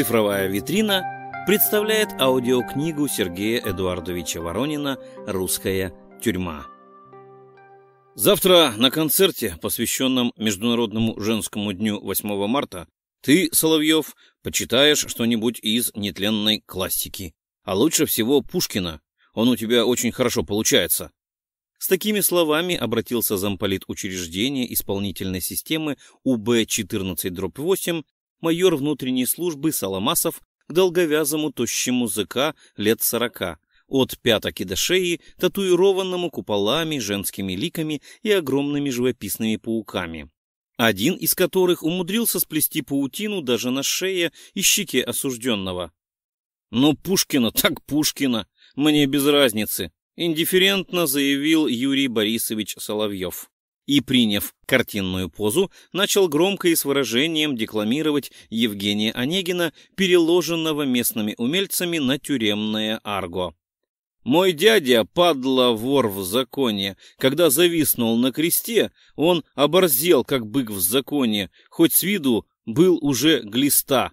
Цифровая витрина представляет аудиокнигу Сергея Эдуардовича Воронина «Русская тюрьма». Завтра на концерте, посвященном Международному женскому дню 8 марта, ты, Соловьев, почитаешь что-нибудь из нетленной классики. А лучше всего Пушкина. Он у тебя очень хорошо получается. С такими словами обратился замполит учреждения исполнительной системы УБ-14-8 майор внутренней службы Соломасов к долговязому тощему зыка лет сорока, от пяток и до шеи, татуированному куполами, женскими ликами и огромными живописными пауками. Один из которых умудрился сплести паутину даже на шее и щеке осужденного. «Ну, Пушкина так Пушкина! Мне без разницы!» — индифферентно заявил Юрий Борисович Соловьев и, приняв картинную позу, начал громко и с выражением декламировать Евгения Онегина, переложенного местными умельцами на тюремное арго. «Мой дядя, падла вор в законе, когда зависнул на кресте, он оборзел, как бык в законе, хоть с виду был уже глиста».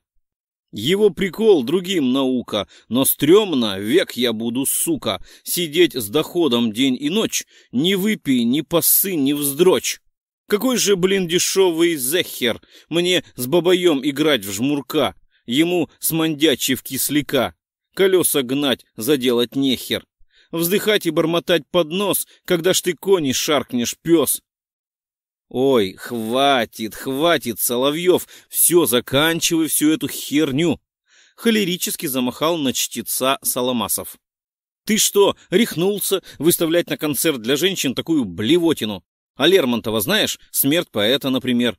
Его прикол другим наука, но стрёмно, век я буду, сука, сидеть с доходом день и ночь, не выпей, не посы, не вздрочь. Какой же, блин, дешевый зехер, мне с бабоем играть в жмурка, ему с мандячи в кисляка, колеса гнать заделать нехер, вздыхать и бормотать под нос, когда штыкони шаркнешь, пес, Ой, хватит, хватит, Соловьев, все, заканчивай всю эту херню. Холерически замахал на чтеца Соломасов. Ты что, рехнулся выставлять на концерт для женщин такую блевотину? А Лермонтова знаешь? Смерть поэта, например.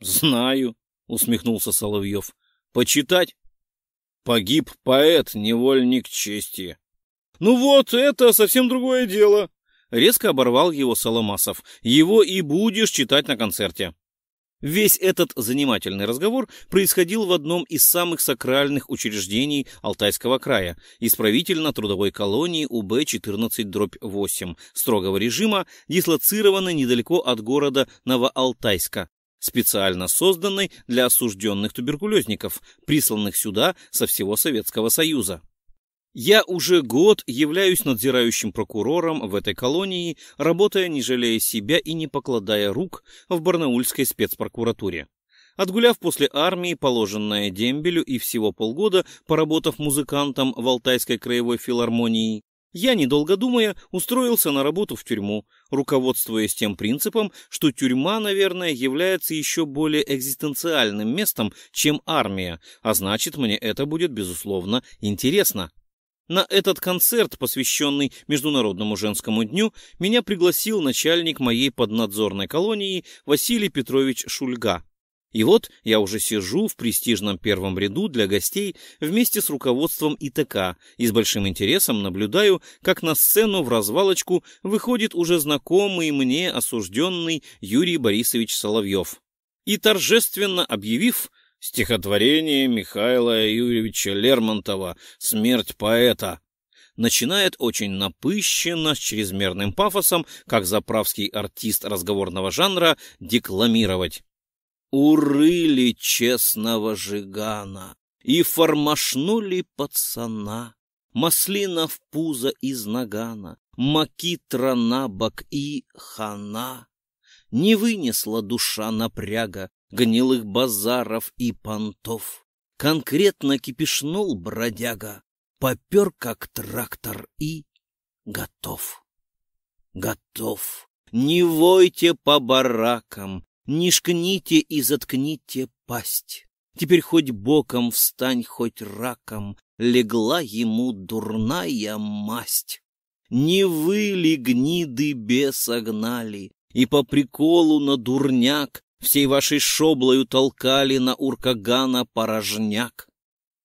Знаю, усмехнулся Соловьев. Почитать? Погиб поэт, невольник чести. Ну вот, это совсем другое дело, Резко оборвал его Соломасов. Его и будешь читать на концерте. Весь этот занимательный разговор происходил в одном из самых сакральных учреждений Алтайского края, исправительно-трудовой колонии УБ-14-8 строгого режима, дислоцированной недалеко от города Новоалтайска, специально созданной для осужденных туберкулезников, присланных сюда со всего Советского Союза. Я уже год являюсь надзирающим прокурором в этой колонии, работая, не жалея себя и не покладая рук в барнаульской спецпрокуратуре. Отгуляв после армии, положенное дембелю и всего полгода, поработав музыкантом в Алтайской краевой филармонии, я, недолго думая, устроился на работу в тюрьму, руководствуясь тем принципом, что тюрьма, наверное, является еще более экзистенциальным местом, чем армия, а значит, мне это будет, безусловно, интересно. На этот концерт, посвященный Международному женскому дню, меня пригласил начальник моей поднадзорной колонии Василий Петрович Шульга. И вот я уже сижу в престижном первом ряду для гостей вместе с руководством ИТК и с большим интересом наблюдаю, как на сцену в развалочку выходит уже знакомый мне осужденный Юрий Борисович Соловьев. И торжественно объявив, Стихотворение Михаила Юрьевича Лермонтова «Смерть поэта» начинает очень напыщенно, с чрезмерным пафосом, как заправский артист разговорного жанра, декламировать. «Урыли честного жигана и формашнули пацана, маслина в пузо из нагана, макитра на бок и хана». Не вынесла душа напряга, гнилых базаров и понтов. Конкретно кипишнул бродяга, попер как трактор и готов. Готов. Не войте по баракам, не шкните и заткните пасть. Теперь хоть боком встань, хоть раком, легла ему дурная масть. Не выли гниды беса и по приколу на дурняк всей вашей шоблою толкали на Уркагана порожняк.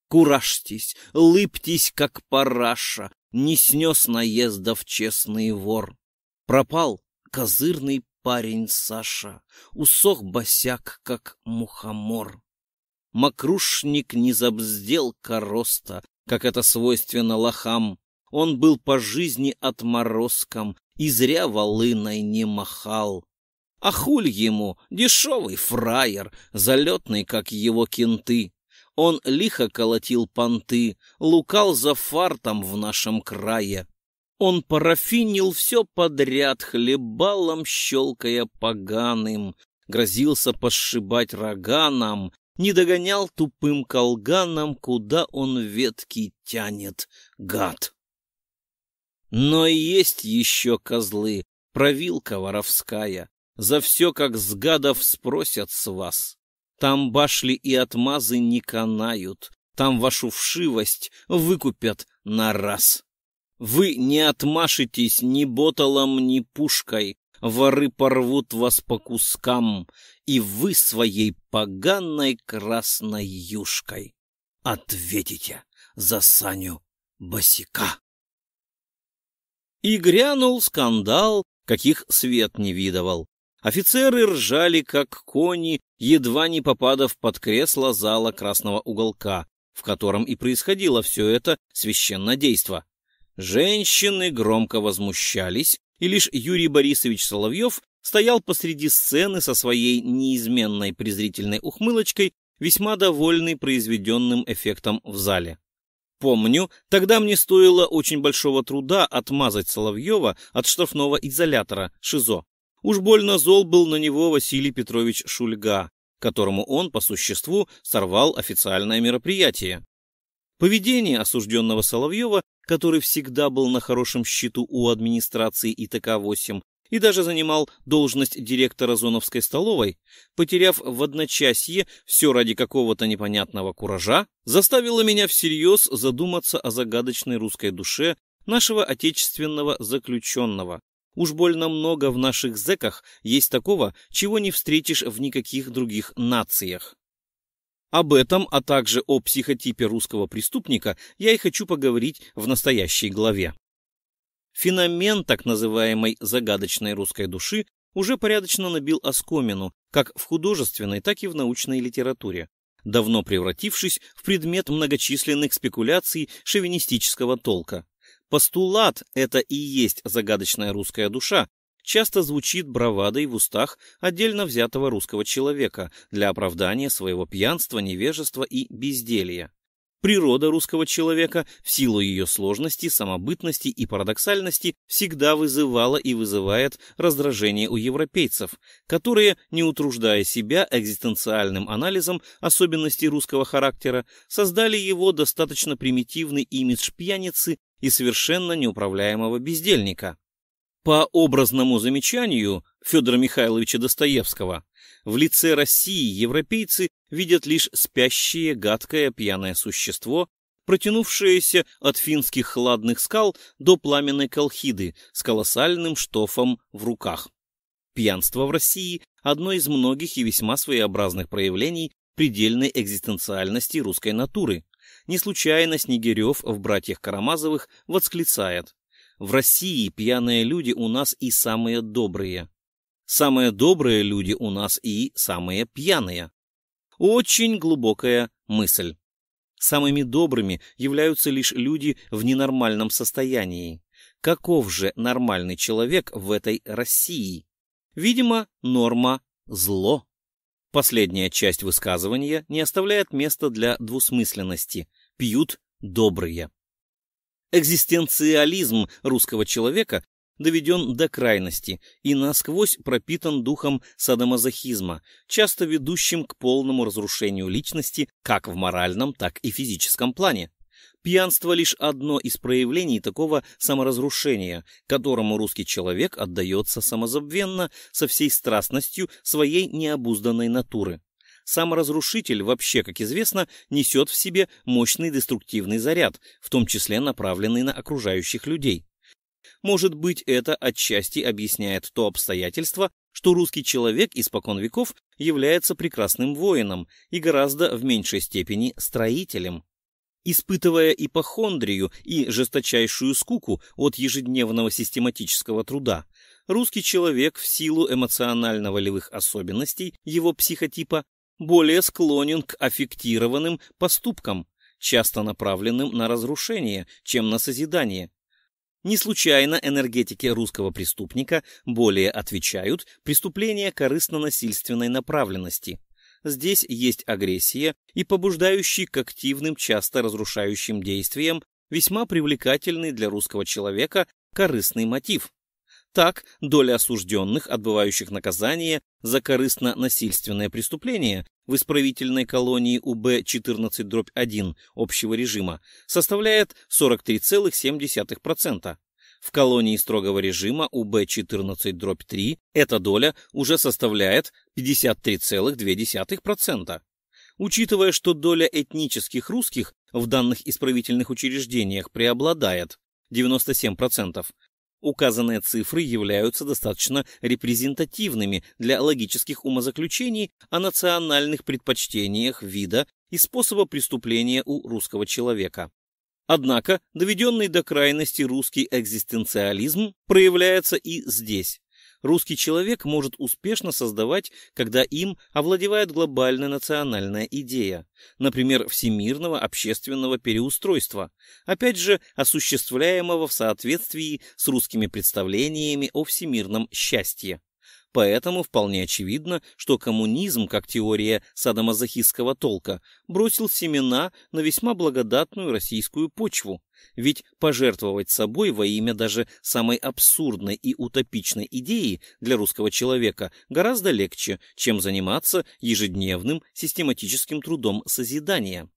Куражьтесь, лыптесь, как параша, не снес наездов честный вор. Пропал козырный парень Саша, усох босяк, как мухомор. Макрушник не забздел короста, как это свойственно лохам. Он был по жизни отморозком и зря волыной не махал. А хуль ему, дешевый фраер, залетный, как его кенты. Он лихо колотил понты, лукал за фартом в нашем крае. Он парафинил все подряд, хлебалом щелкая поганым, грозился посшибать роганом, не догонял тупым колганом, куда он ветки тянет, гад. Но есть еще козлы, провилка воровская, за все, как с гадов, спросят с вас. Там башли и отмазы не канают, там вашу вшивость выкупят на раз. Вы не отмашетесь ни ботолом, ни пушкой, воры порвут вас по кускам, и вы своей поганной красной юшкой ответите за Саню босика. И грянул скандал, каких свет не видывал. Офицеры ржали, как кони, едва не попадав под кресло зала красного уголка, в котором и происходило все это священное действо. Женщины громко возмущались, и лишь Юрий Борисович Соловьев стоял посреди сцены со своей неизменной презрительной ухмылочкой, весьма довольный произведенным эффектом в зале. Помню, тогда мне стоило очень большого труда отмазать Соловьева от штрафного изолятора ШИЗО. Уж больно зол был на него Василий Петрович Шульга, которому он, по существу, сорвал официальное мероприятие. Поведение осужденного Соловьева, который всегда был на хорошем счету у администрации ИТК-8 и даже занимал должность директора Зоновской столовой, потеряв в одночасье все ради какого-то непонятного куража, заставило меня всерьез задуматься о загадочной русской душе нашего отечественного заключенного, Уж больно много в наших зэках есть такого, чего не встретишь в никаких других нациях. Об этом, а также о психотипе русского преступника я и хочу поговорить в настоящей главе. Феномен так называемой загадочной русской души уже порядочно набил оскомину как в художественной, так и в научной литературе, давно превратившись в предмет многочисленных спекуляций шовинистического толка. Постулат «это и есть загадочная русская душа» часто звучит бравадой в устах отдельно взятого русского человека для оправдания своего пьянства, невежества и безделья. Природа русского человека в силу ее сложности, самобытности и парадоксальности всегда вызывала и вызывает раздражение у европейцев, которые, не утруждая себя экзистенциальным анализом особенностей русского характера, создали его достаточно примитивный имидж пьяницы и совершенно неуправляемого бездельника. По образному замечанию Федора Михайловича Достоевского, в лице России европейцы видят лишь спящее гадкое пьяное существо, протянувшееся от финских хладных скал до пламенной колхиды с колоссальным штофом в руках. Пьянство в России – одно из многих и весьма своеобразных проявлений предельной экзистенциальности русской натуры – не случайно Снегирев в «Братьях Карамазовых» восклицает «В России пьяные люди у нас и самые добрые. Самые добрые люди у нас и самые пьяные». Очень глубокая мысль. Самыми добрыми являются лишь люди в ненормальном состоянии. Каков же нормальный человек в этой России? Видимо, норма – зло. Последняя часть высказывания не оставляет места для двусмысленности. Пьют добрые. Экзистенциализм русского человека доведен до крайности и насквозь пропитан духом садомазохизма, часто ведущим к полному разрушению личности как в моральном, так и физическом плане. Пьянство — лишь одно из проявлений такого саморазрушения, которому русский человек отдается самозабвенно со всей страстностью своей необузданной натуры. Саморазрушитель вообще, как известно, несет в себе мощный деструктивный заряд, в том числе направленный на окружающих людей. Может быть, это отчасти объясняет то обстоятельство, что русский человек испокон веков является прекрасным воином и гораздо в меньшей степени строителем испытывая ипохондрию и жесточайшую скуку от ежедневного систематического труда, русский человек в силу эмоционально-волевых особенностей его психотипа более склонен к аффектированным поступкам, часто направленным на разрушение, чем на созидание. Не случайно энергетики русского преступника более отвечают преступления корыстно-насильственной направленности – здесь есть агрессия и побуждающий к активным, часто разрушающим действиям, весьма привлекательный для русского человека корыстный мотив. Так, доля осужденных, отбывающих наказание за корыстно-насильственное преступление в исправительной колонии УБ-14-1 общего режима составляет 43,7%, в колонии строгого режима УБ-14-3 эта доля уже составляет 53,2%. Учитывая, что доля этнических русских в данных исправительных учреждениях преобладает 97%, указанные цифры являются достаточно репрезентативными для логических умозаключений о национальных предпочтениях вида и способа преступления у русского человека. Однако доведенный до крайности русский экзистенциализм проявляется и здесь. Русский человек может успешно создавать, когда им овладевает глобальная национальная идея, например, всемирного общественного переустройства, опять же, осуществляемого в соответствии с русскими представлениями о всемирном счастье. Поэтому вполне очевидно, что коммунизм, как теория садомазохистского толка, бросил семена на весьма благодатную российскую почву. Ведь пожертвовать собой во имя даже самой абсурдной и утопичной идеи для русского человека гораздо легче, чем заниматься ежедневным систематическим трудом созидания.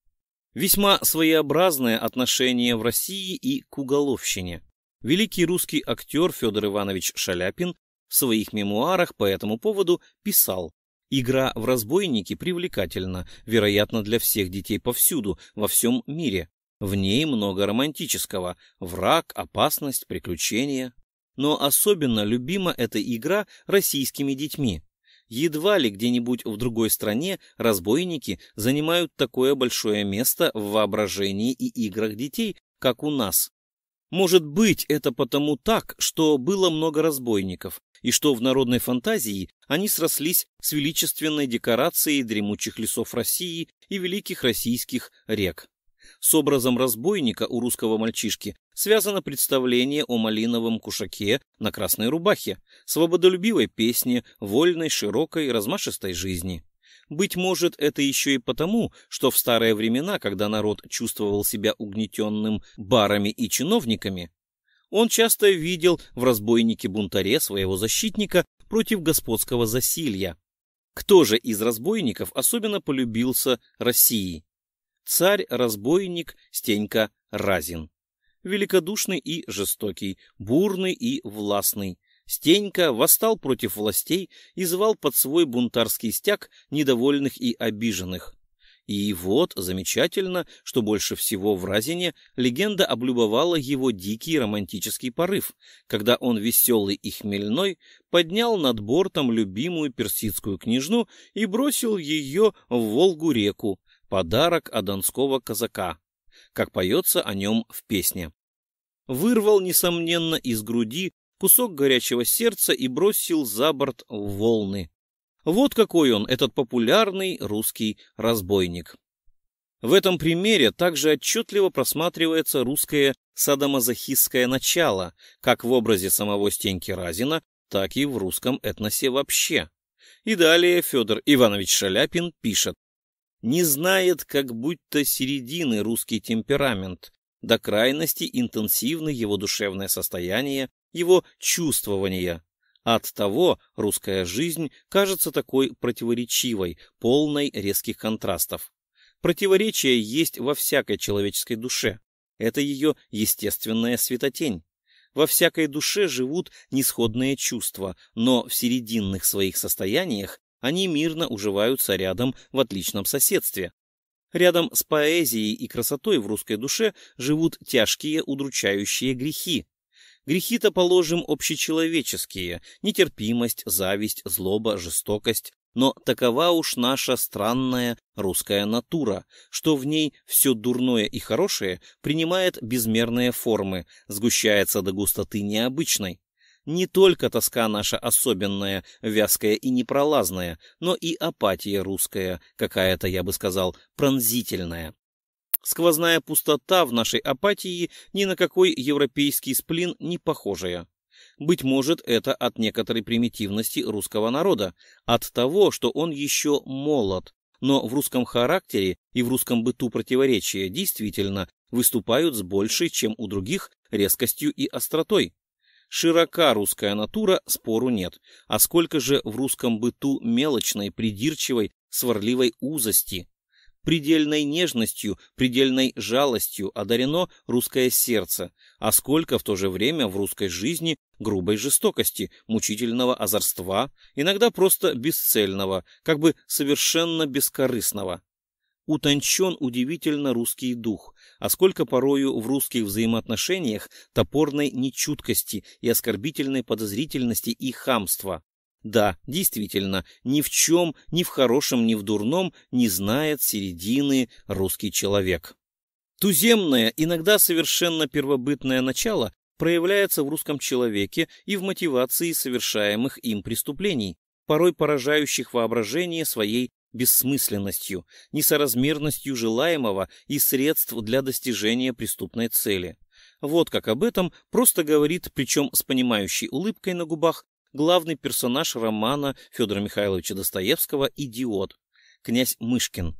Весьма своеобразное отношение в России и к уголовщине. Великий русский актер Федор Иванович Шаляпин в своих мемуарах по этому поводу писал «Игра в разбойники привлекательна, вероятно, для всех детей повсюду, во всем мире. В ней много романтического – враг, опасность, приключения. Но особенно любима эта игра российскими детьми. Едва ли где-нибудь в другой стране разбойники занимают такое большое место в воображении и играх детей, как у нас. Может быть, это потому так, что было много разбойников, и что в народной фантазии они срослись с величественной декорацией дремучих лесов России и великих российских рек. С образом разбойника у русского мальчишки связано представление о малиновом кушаке на красной рубахе, свободолюбивой песне, вольной, широкой, размашистой жизни. Быть может, это еще и потому, что в старые времена, когда народ чувствовал себя угнетенным барами и чиновниками, он часто видел в разбойнике-бунтаре своего защитника против господского засилья. Кто же из разбойников особенно полюбился России? Царь-разбойник Стенька Разин. Великодушный и жестокий, бурный и властный. Стенька восстал против властей и звал под свой бунтарский стяг недовольных и обиженных. И вот замечательно, что больше всего в Разине легенда облюбовала его дикий романтический порыв, когда он веселый и хмельной поднял над бортом любимую персидскую княжну и бросил ее в Волгу-реку, подарок адонского казака, как поется о нем в песне. Вырвал, несомненно, из груди кусок горячего сердца и бросил за борт в волны. Вот какой он, этот популярный русский разбойник. В этом примере также отчетливо просматривается русское садомазохистское начало, как в образе самого Стеньки Разина, так и в русском этносе вообще. И далее Федор Иванович Шаляпин пишет. «Не знает, как будто середины русский темперамент, до крайности интенсивны его душевное состояние, его чувствования, от того русская жизнь кажется такой противоречивой, полной резких контрастов. Противоречие есть во всякой человеческой душе. Это ее естественная светотень. Во всякой душе живут нисходные чувства, но в серединных своих состояниях они мирно уживаются рядом в отличном соседстве. Рядом с поэзией и красотой в русской душе живут тяжкие удручающие грехи, Грехи-то, положим, общечеловеческие, нетерпимость, зависть, злоба, жестокость, но такова уж наша странная русская натура, что в ней все дурное и хорошее принимает безмерные формы, сгущается до густоты необычной. Не только тоска наша особенная, вязкая и непролазная, но и апатия русская, какая-то, я бы сказал, пронзительная. Сквозная пустота в нашей апатии ни на какой европейский сплин не похожая. Быть может, это от некоторой примитивности русского народа, от того, что он еще молод, но в русском характере и в русском быту противоречия действительно выступают с большей, чем у других, резкостью и остротой. Широка русская натура, спору нет, а сколько же в русском быту мелочной, придирчивой, сварливой узости, Предельной нежностью, предельной жалостью одарено русское сердце, а сколько в то же время в русской жизни грубой жестокости, мучительного озорства, иногда просто бесцельного, как бы совершенно бескорыстного. Утончен удивительно русский дух, а сколько порою в русских взаимоотношениях топорной нечуткости и оскорбительной подозрительности и хамства. Да, действительно, ни в чем, ни в хорошем, ни в дурном не знает середины русский человек. Туземное, иногда совершенно первобытное начало проявляется в русском человеке и в мотивации совершаемых им преступлений, порой поражающих воображение своей бессмысленностью, несоразмерностью желаемого и средств для достижения преступной цели. Вот как об этом просто говорит, причем с понимающей улыбкой на губах, главный персонаж романа Федора Михайловича Достоевского «Идиот», князь Мышкин.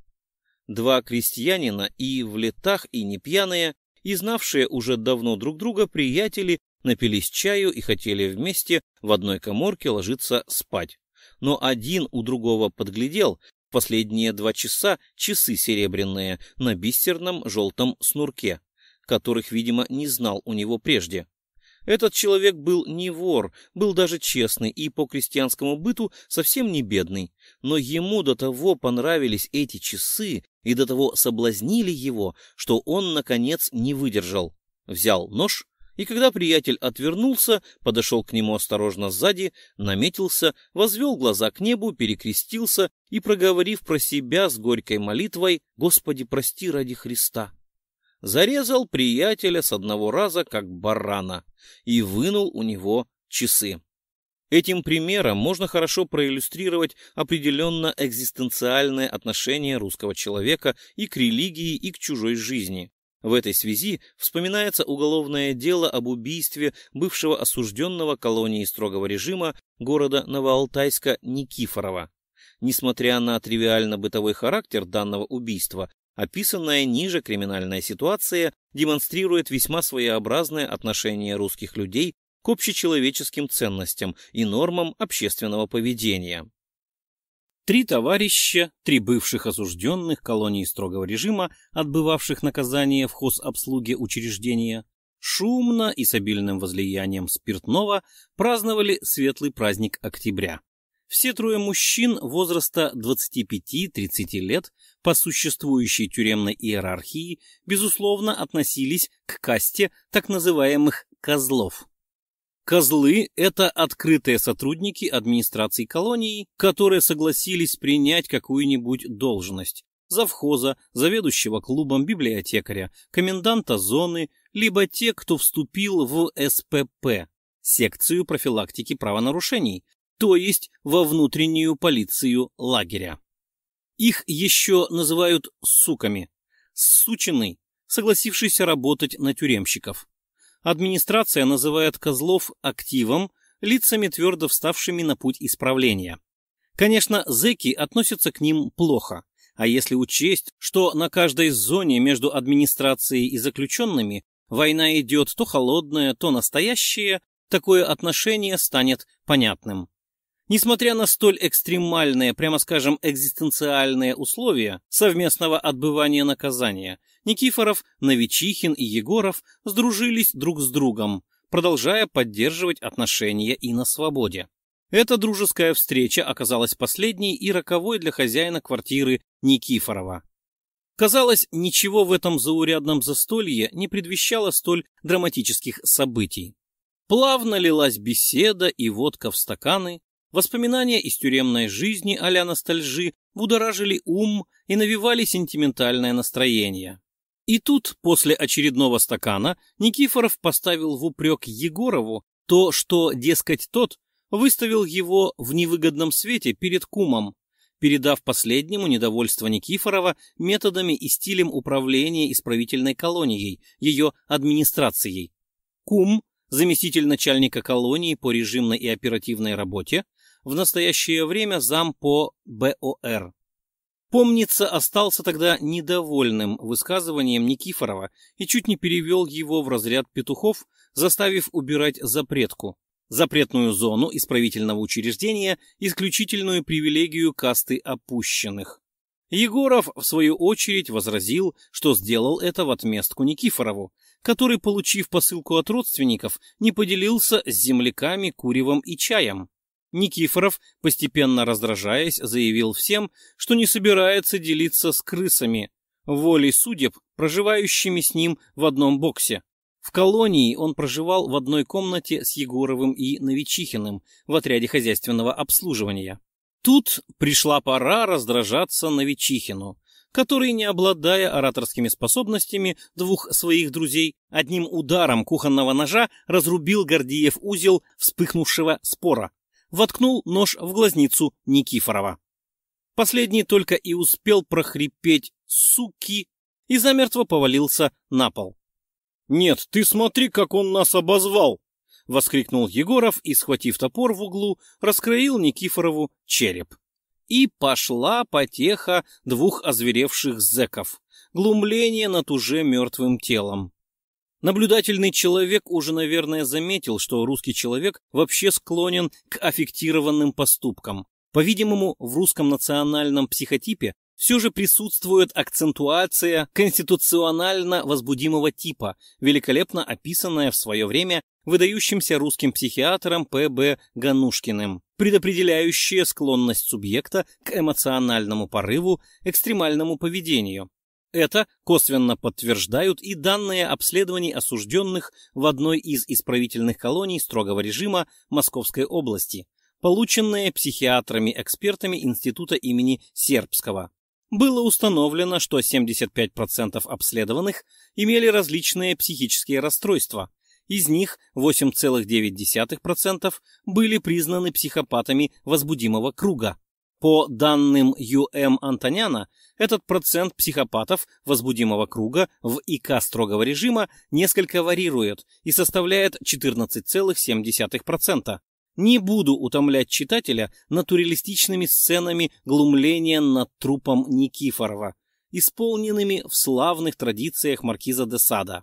Два крестьянина и в летах, и не пьяные, и знавшие уже давно друг друга приятели напились чаю и хотели вместе в одной коморке ложиться спать. Но один у другого подглядел последние два часа часы серебряные на бисерном желтом снурке, которых, видимо, не знал у него прежде. Этот человек был не вор, был даже честный и по крестьянскому быту совсем не бедный. Но ему до того понравились эти часы и до того соблазнили его, что он, наконец, не выдержал. Взял нож и, когда приятель отвернулся, подошел к нему осторожно сзади, наметился, возвел глаза к небу, перекрестился и, проговорив про себя с горькой молитвой «Господи, прости ради Христа», зарезал приятеля с одного раза как барана и вынул у него часы. Этим примером можно хорошо проиллюстрировать определенно экзистенциальное отношение русского человека и к религии, и к чужой жизни. В этой связи вспоминается уголовное дело об убийстве бывшего осужденного колонии строгого режима города Новоалтайска Никифорова. Несмотря на тривиально-бытовой характер данного убийства, Описанная ниже криминальная ситуация демонстрирует весьма своеобразное отношение русских людей к общечеловеческим ценностям и нормам общественного поведения. Три товарища, три бывших осужденных колонии строгого режима, отбывавших наказание в хозобслуге учреждения, шумно и с обильным возлиянием спиртного праздновали светлый праздник октября. Все трое мужчин возраста 25-30 лет по существующей тюремной иерархии, безусловно, относились к касте так называемых «козлов». Козлы – это открытые сотрудники администрации колонии, которые согласились принять какую-нибудь должность – завхоза, заведующего клубом, библиотекаря, коменданта зоны, либо те, кто вступил в СПП – секцию профилактики правонарушений, то есть во внутреннюю полицию лагеря. Их еще называют «суками». Сучины, согласившийся работать на тюремщиков. Администрация называет козлов активом, лицами, твердо вставшими на путь исправления. Конечно, зэки относятся к ним плохо, а если учесть, что на каждой зоне между администрацией и заключенными война идет то холодная, то настоящая, такое отношение станет понятным. Несмотря на столь экстремальные, прямо скажем, экзистенциальные условия совместного отбывания наказания, Никифоров, Новичихин и Егоров сдружились друг с другом, продолжая поддерживать отношения и на свободе. Эта дружеская встреча оказалась последней и роковой для хозяина квартиры Никифорова. Казалось, ничего в этом заурядном застолье не предвещало столь драматических событий. Плавно лилась беседа и водка в стаканы, Воспоминания из тюремной жизни а-ля ностальжи будоражили ум и навевали сентиментальное настроение. И тут, после очередного стакана, Никифоров поставил в упрек Егорову то, что, дескать, тот выставил его в невыгодном свете перед кумом, передав последнему недовольство Никифорова методами и стилем управления исправительной колонией, ее администрацией. Кум, заместитель начальника колонии по режимной и оперативной работе, в настоящее время зам по БОР. Помнится, остался тогда недовольным высказыванием Никифорова и чуть не перевел его в разряд петухов, заставив убирать запретку, запретную зону исправительного учреждения, исключительную привилегию касты опущенных. Егоров, в свою очередь, возразил, что сделал это в отместку Никифорову, который, получив посылку от родственников, не поделился с земляками куревом и чаем. Никифоров, постепенно раздражаясь, заявил всем, что не собирается делиться с крысами, волей судеб, проживающими с ним в одном боксе. В колонии он проживал в одной комнате с Егоровым и Новичихиным в отряде хозяйственного обслуживания. Тут пришла пора раздражаться Новичихину, который, не обладая ораторскими способностями двух своих друзей, одним ударом кухонного ножа разрубил Гордиев узел вспыхнувшего спора воткнул нож в глазницу Никифорова. Последний только и успел прохрипеть «суки» и замертво повалился на пол. «Нет, ты смотри, как он нас обозвал!» — воскликнул Егоров и, схватив топор в углу, раскроил Никифорову череп. И пошла потеха двух озверевших зэков, глумление над уже мертвым телом. Наблюдательный человек уже, наверное, заметил, что русский человек вообще склонен к аффектированным поступкам. По-видимому, в русском национальном психотипе все же присутствует акцентуация конституционально возбудимого типа, великолепно описанная в свое время выдающимся русским психиатром П.Б. Ганушкиным, предопределяющая склонность субъекта к эмоциональному порыву, экстремальному поведению, это косвенно подтверждают и данные обследований осужденных в одной из исправительных колоний строгого режима Московской области, полученные психиатрами-экспертами Института имени Сербского. Было установлено, что 75% обследованных имели различные психические расстройства. Из них 8,9% были признаны психопатами возбудимого круга. По данным Ю.М. Эм Антоняна, этот процент психопатов возбудимого круга в ИК строгого режима несколько варьирует и составляет 14,7%. Не буду утомлять читателя натуралистичными сценами глумления над трупом Никифорова, исполненными в славных традициях маркиза де Сада.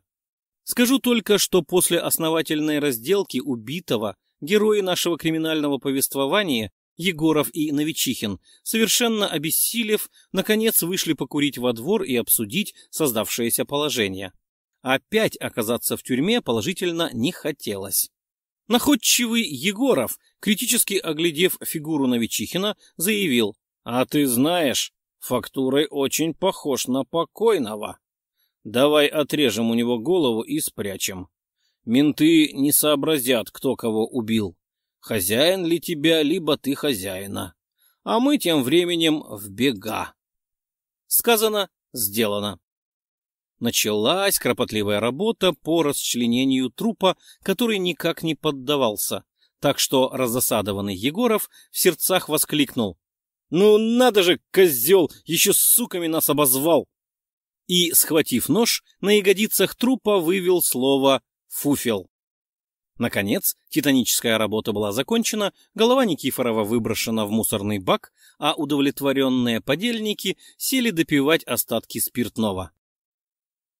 Скажу только, что после основательной разделки убитого герои нашего криминального повествования Егоров и Новичихин, совершенно обессилев, наконец вышли покурить во двор и обсудить создавшееся положение. Опять оказаться в тюрьме положительно не хотелось. Находчивый Егоров, критически оглядев фигуру Новичихина, заявил, «А ты знаешь, фактурой очень похож на покойного. Давай отрежем у него голову и спрячем. Менты не сообразят, кто кого убил» хозяин ли тебя, либо ты хозяина. А мы тем временем в бега. Сказано, сделано. Началась кропотливая работа по расчленению трупа, который никак не поддавался. Так что разосадованный Егоров в сердцах воскликнул. «Ну надо же, козел, еще с суками нас обозвал!» И, схватив нож, на ягодицах трупа вывел слово «фуфел». Наконец, титаническая работа была закончена, голова Никифорова выброшена в мусорный бак, а удовлетворенные подельники сели допивать остатки спиртного.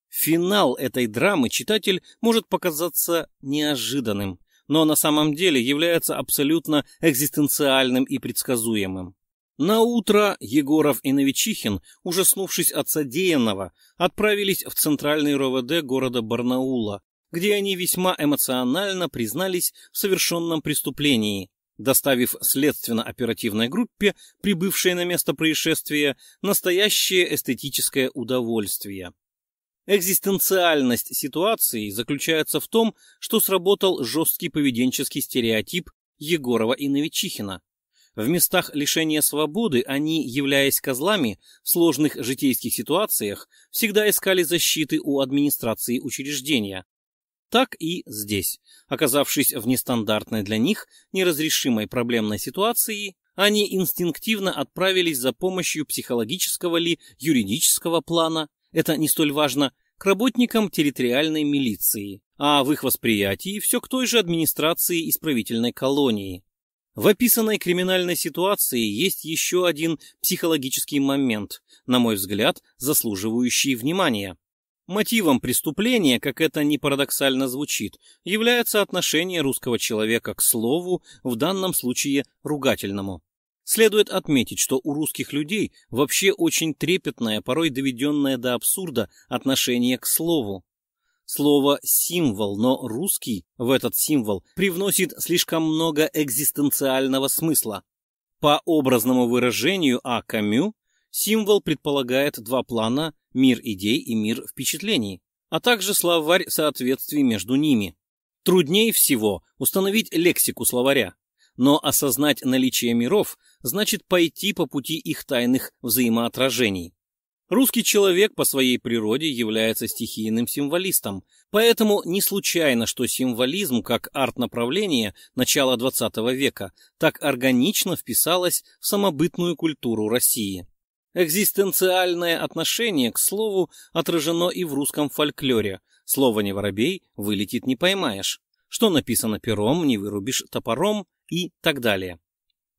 Финал этой драмы читатель может показаться неожиданным, но на самом деле является абсолютно экзистенциальным и предсказуемым. На утро Егоров и Новичихин, ужаснувшись от содеянного, отправились в центральный РОВД города Барнаула, где они весьма эмоционально признались в совершенном преступлении, доставив следственно-оперативной группе, прибывшей на место происшествия, настоящее эстетическое удовольствие. Экзистенциальность ситуации заключается в том, что сработал жесткий поведенческий стереотип Егорова и Новичихина. В местах лишения свободы они, являясь козлами, в сложных житейских ситуациях всегда искали защиты у администрации учреждения, так и здесь. Оказавшись в нестандартной для них неразрешимой проблемной ситуации, они инстинктивно отправились за помощью психологического ли юридического плана, это не столь важно, к работникам территориальной милиции, а в их восприятии все к той же администрации исправительной колонии. В описанной криминальной ситуации есть еще один психологический момент, на мой взгляд, заслуживающий внимания – Мотивом преступления, как это ни парадоксально звучит, является отношение русского человека к слову, в данном случае ругательному. Следует отметить, что у русских людей вообще очень трепетное, порой доведенное до абсурда отношение к слову. Слово «символ», но русский в этот символ привносит слишком много экзистенциального смысла. По образному выражению А. Камю, символ предполагает два плана мир идей и мир впечатлений, а также словарь соответствий между ними. Трудней всего установить лексику словаря, но осознать наличие миров значит пойти по пути их тайных взаимоотражений. Русский человек по своей природе является стихийным символистом, поэтому не случайно, что символизм как арт-направление начала XX века так органично вписалось в самобытную культуру России. Экзистенциальное отношение к слову отражено и в русском фольклоре. Слово «не воробей» вылетит не поймаешь. Что написано пером, не вырубишь топором и так далее.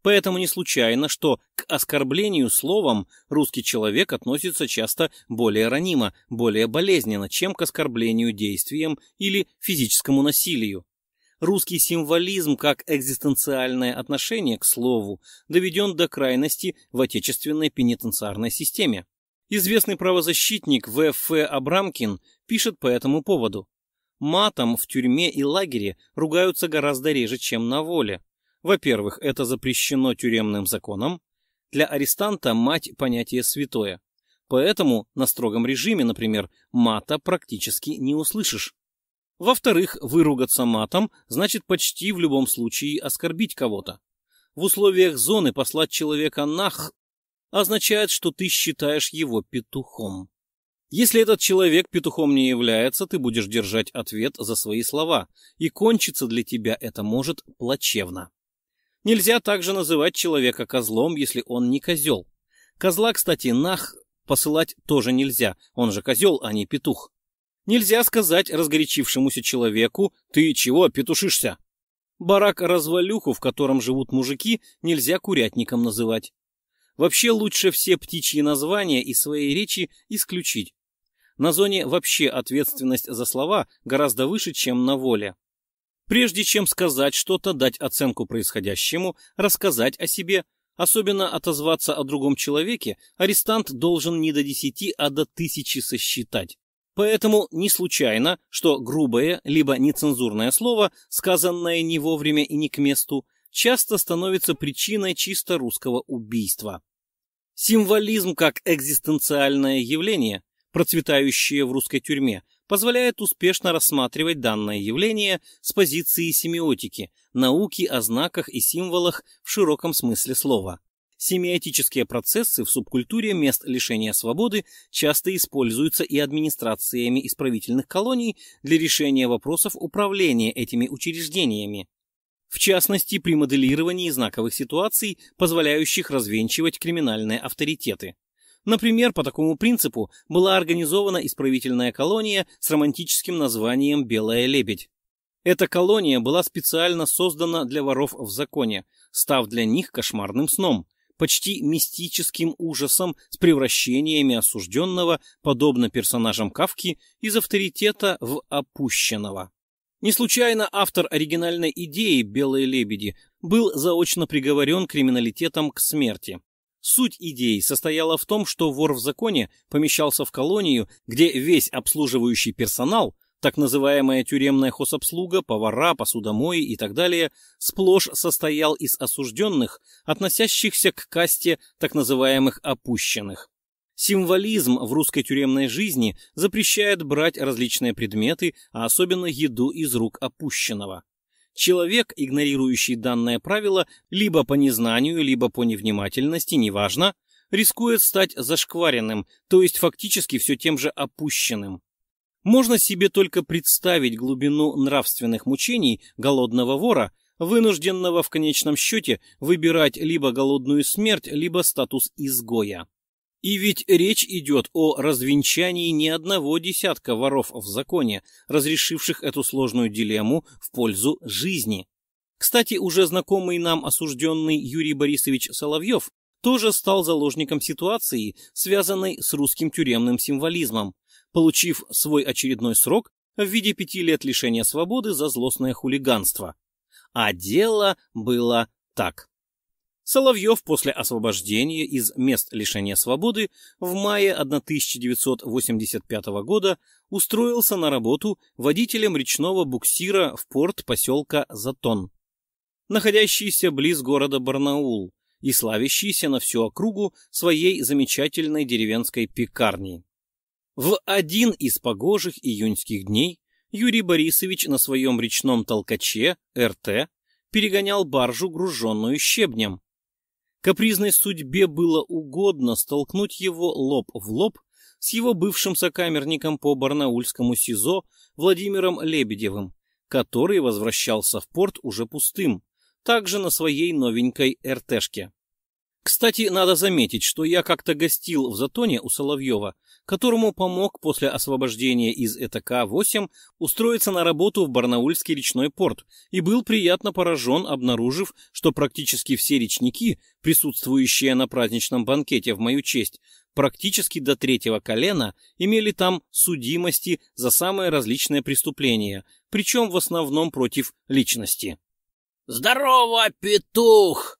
Поэтому не случайно, что к оскорблению словом русский человек относится часто более ранимо, более болезненно, чем к оскорблению действием или физическому насилию русский символизм как экзистенциальное отношение к слову доведен до крайности в отечественной пенитенциарной системе. Известный правозащитник В.Ф. Абрамкин пишет по этому поводу. Матом в тюрьме и лагере ругаются гораздо реже, чем на воле. Во-первых, это запрещено тюремным законом. Для арестанта мать – понятие святое. Поэтому на строгом режиме, например, мата практически не услышишь. Во-вторых, выругаться матом значит почти в любом случае оскорбить кого-то. В условиях зоны послать человека нах означает, что ты считаешь его петухом. Если этот человек петухом не является, ты будешь держать ответ за свои слова, и кончится для тебя это может плачевно. Нельзя также называть человека козлом, если он не козел. Козла, кстати, нах посылать тоже нельзя, он же козел, а не петух. Нельзя сказать разгорячившемуся человеку «ты чего петушишься?». Барак-развалюху, в котором живут мужики, нельзя курятником называть. Вообще лучше все птичьи названия из своей речи исключить. На зоне вообще ответственность за слова гораздо выше, чем на воле. Прежде чем сказать что-то, дать оценку происходящему, рассказать о себе, особенно отозваться о другом человеке, арестант должен не до десяти, а до тысячи сосчитать. Поэтому не случайно, что грубое либо нецензурное слово, сказанное не вовремя и не к месту, часто становится причиной чисто русского убийства. Символизм как экзистенциальное явление, процветающее в русской тюрьме, позволяет успешно рассматривать данное явление с позиции семиотики, науки о знаках и символах в широком смысле слова. Семиотические процессы в субкультуре мест лишения свободы часто используются и администрациями исправительных колоний для решения вопросов управления этими учреждениями. В частности, при моделировании знаковых ситуаций, позволяющих развенчивать криминальные авторитеты. Например, по такому принципу была организована исправительная колония с романтическим названием «Белая лебедь». Эта колония была специально создана для воров в законе, став для них кошмарным сном – почти мистическим ужасом с превращениями осужденного, подобно персонажам Кавки, из авторитета в опущенного. Не случайно автор оригинальной идеи «Белые лебеди» был заочно приговорен криминалитетом к смерти. Суть идеи состояла в том, что вор в законе помещался в колонию, где весь обслуживающий персонал – так называемая тюремная хозобслуга, повара, посудомои и так далее сплошь состоял из осужденных, относящихся к касте так называемых «опущенных». Символизм в русской тюремной жизни запрещает брать различные предметы, а особенно еду из рук опущенного. Человек, игнорирующий данное правило, либо по незнанию, либо по невнимательности, неважно, рискует стать зашкваренным, то есть фактически все тем же опущенным. Можно себе только представить глубину нравственных мучений голодного вора, вынужденного в конечном счете выбирать либо голодную смерть, либо статус изгоя. И ведь речь идет о развенчании не одного десятка воров в законе, разрешивших эту сложную дилемму в пользу жизни. Кстати, уже знакомый нам осужденный Юрий Борисович Соловьев тоже стал заложником ситуации, связанной с русским тюремным символизмом, получив свой очередной срок в виде пяти лет лишения свободы за злостное хулиганство. А дело было так. Соловьев после освобождения из мест лишения свободы в мае 1985 года устроился на работу водителем речного буксира в порт поселка Затон, находящийся близ города Барнаул и славящийся на всю округу своей замечательной деревенской пекарней. В один из погожих июньских дней Юрий Борисович на своем речном толкаче, РТ, перегонял баржу, груженную щебнем. Капризной судьбе было угодно столкнуть его лоб в лоб с его бывшим сокамерником по Барнаульскому СИЗО Владимиром Лебедевым, который возвращался в порт уже пустым, также на своей новенькой РТшке. Кстати, надо заметить, что я как-то гостил в Затоне у Соловьева, которому помог после освобождения из ЭТК-8 устроиться на работу в Барнаульский речной порт и был приятно поражен, обнаружив, что практически все речники, присутствующие на праздничном банкете в мою честь, практически до третьего колена имели там судимости за самые различные преступления, причем в основном против личности. «Здорово, петух!»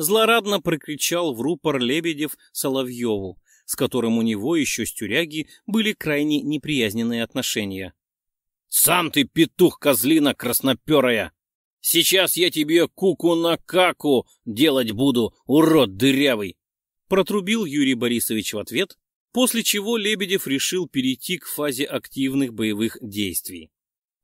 Злорадно прокричал в рупор Лебедев Соловьеву, с которым у него еще с тюряги были крайне неприязненные отношения. «Сам ты, петух козлина красноперая! Сейчас я тебе куку на каку делать буду, урод дырявый!» Протрубил Юрий Борисович в ответ, после чего Лебедев решил перейти к фазе активных боевых действий.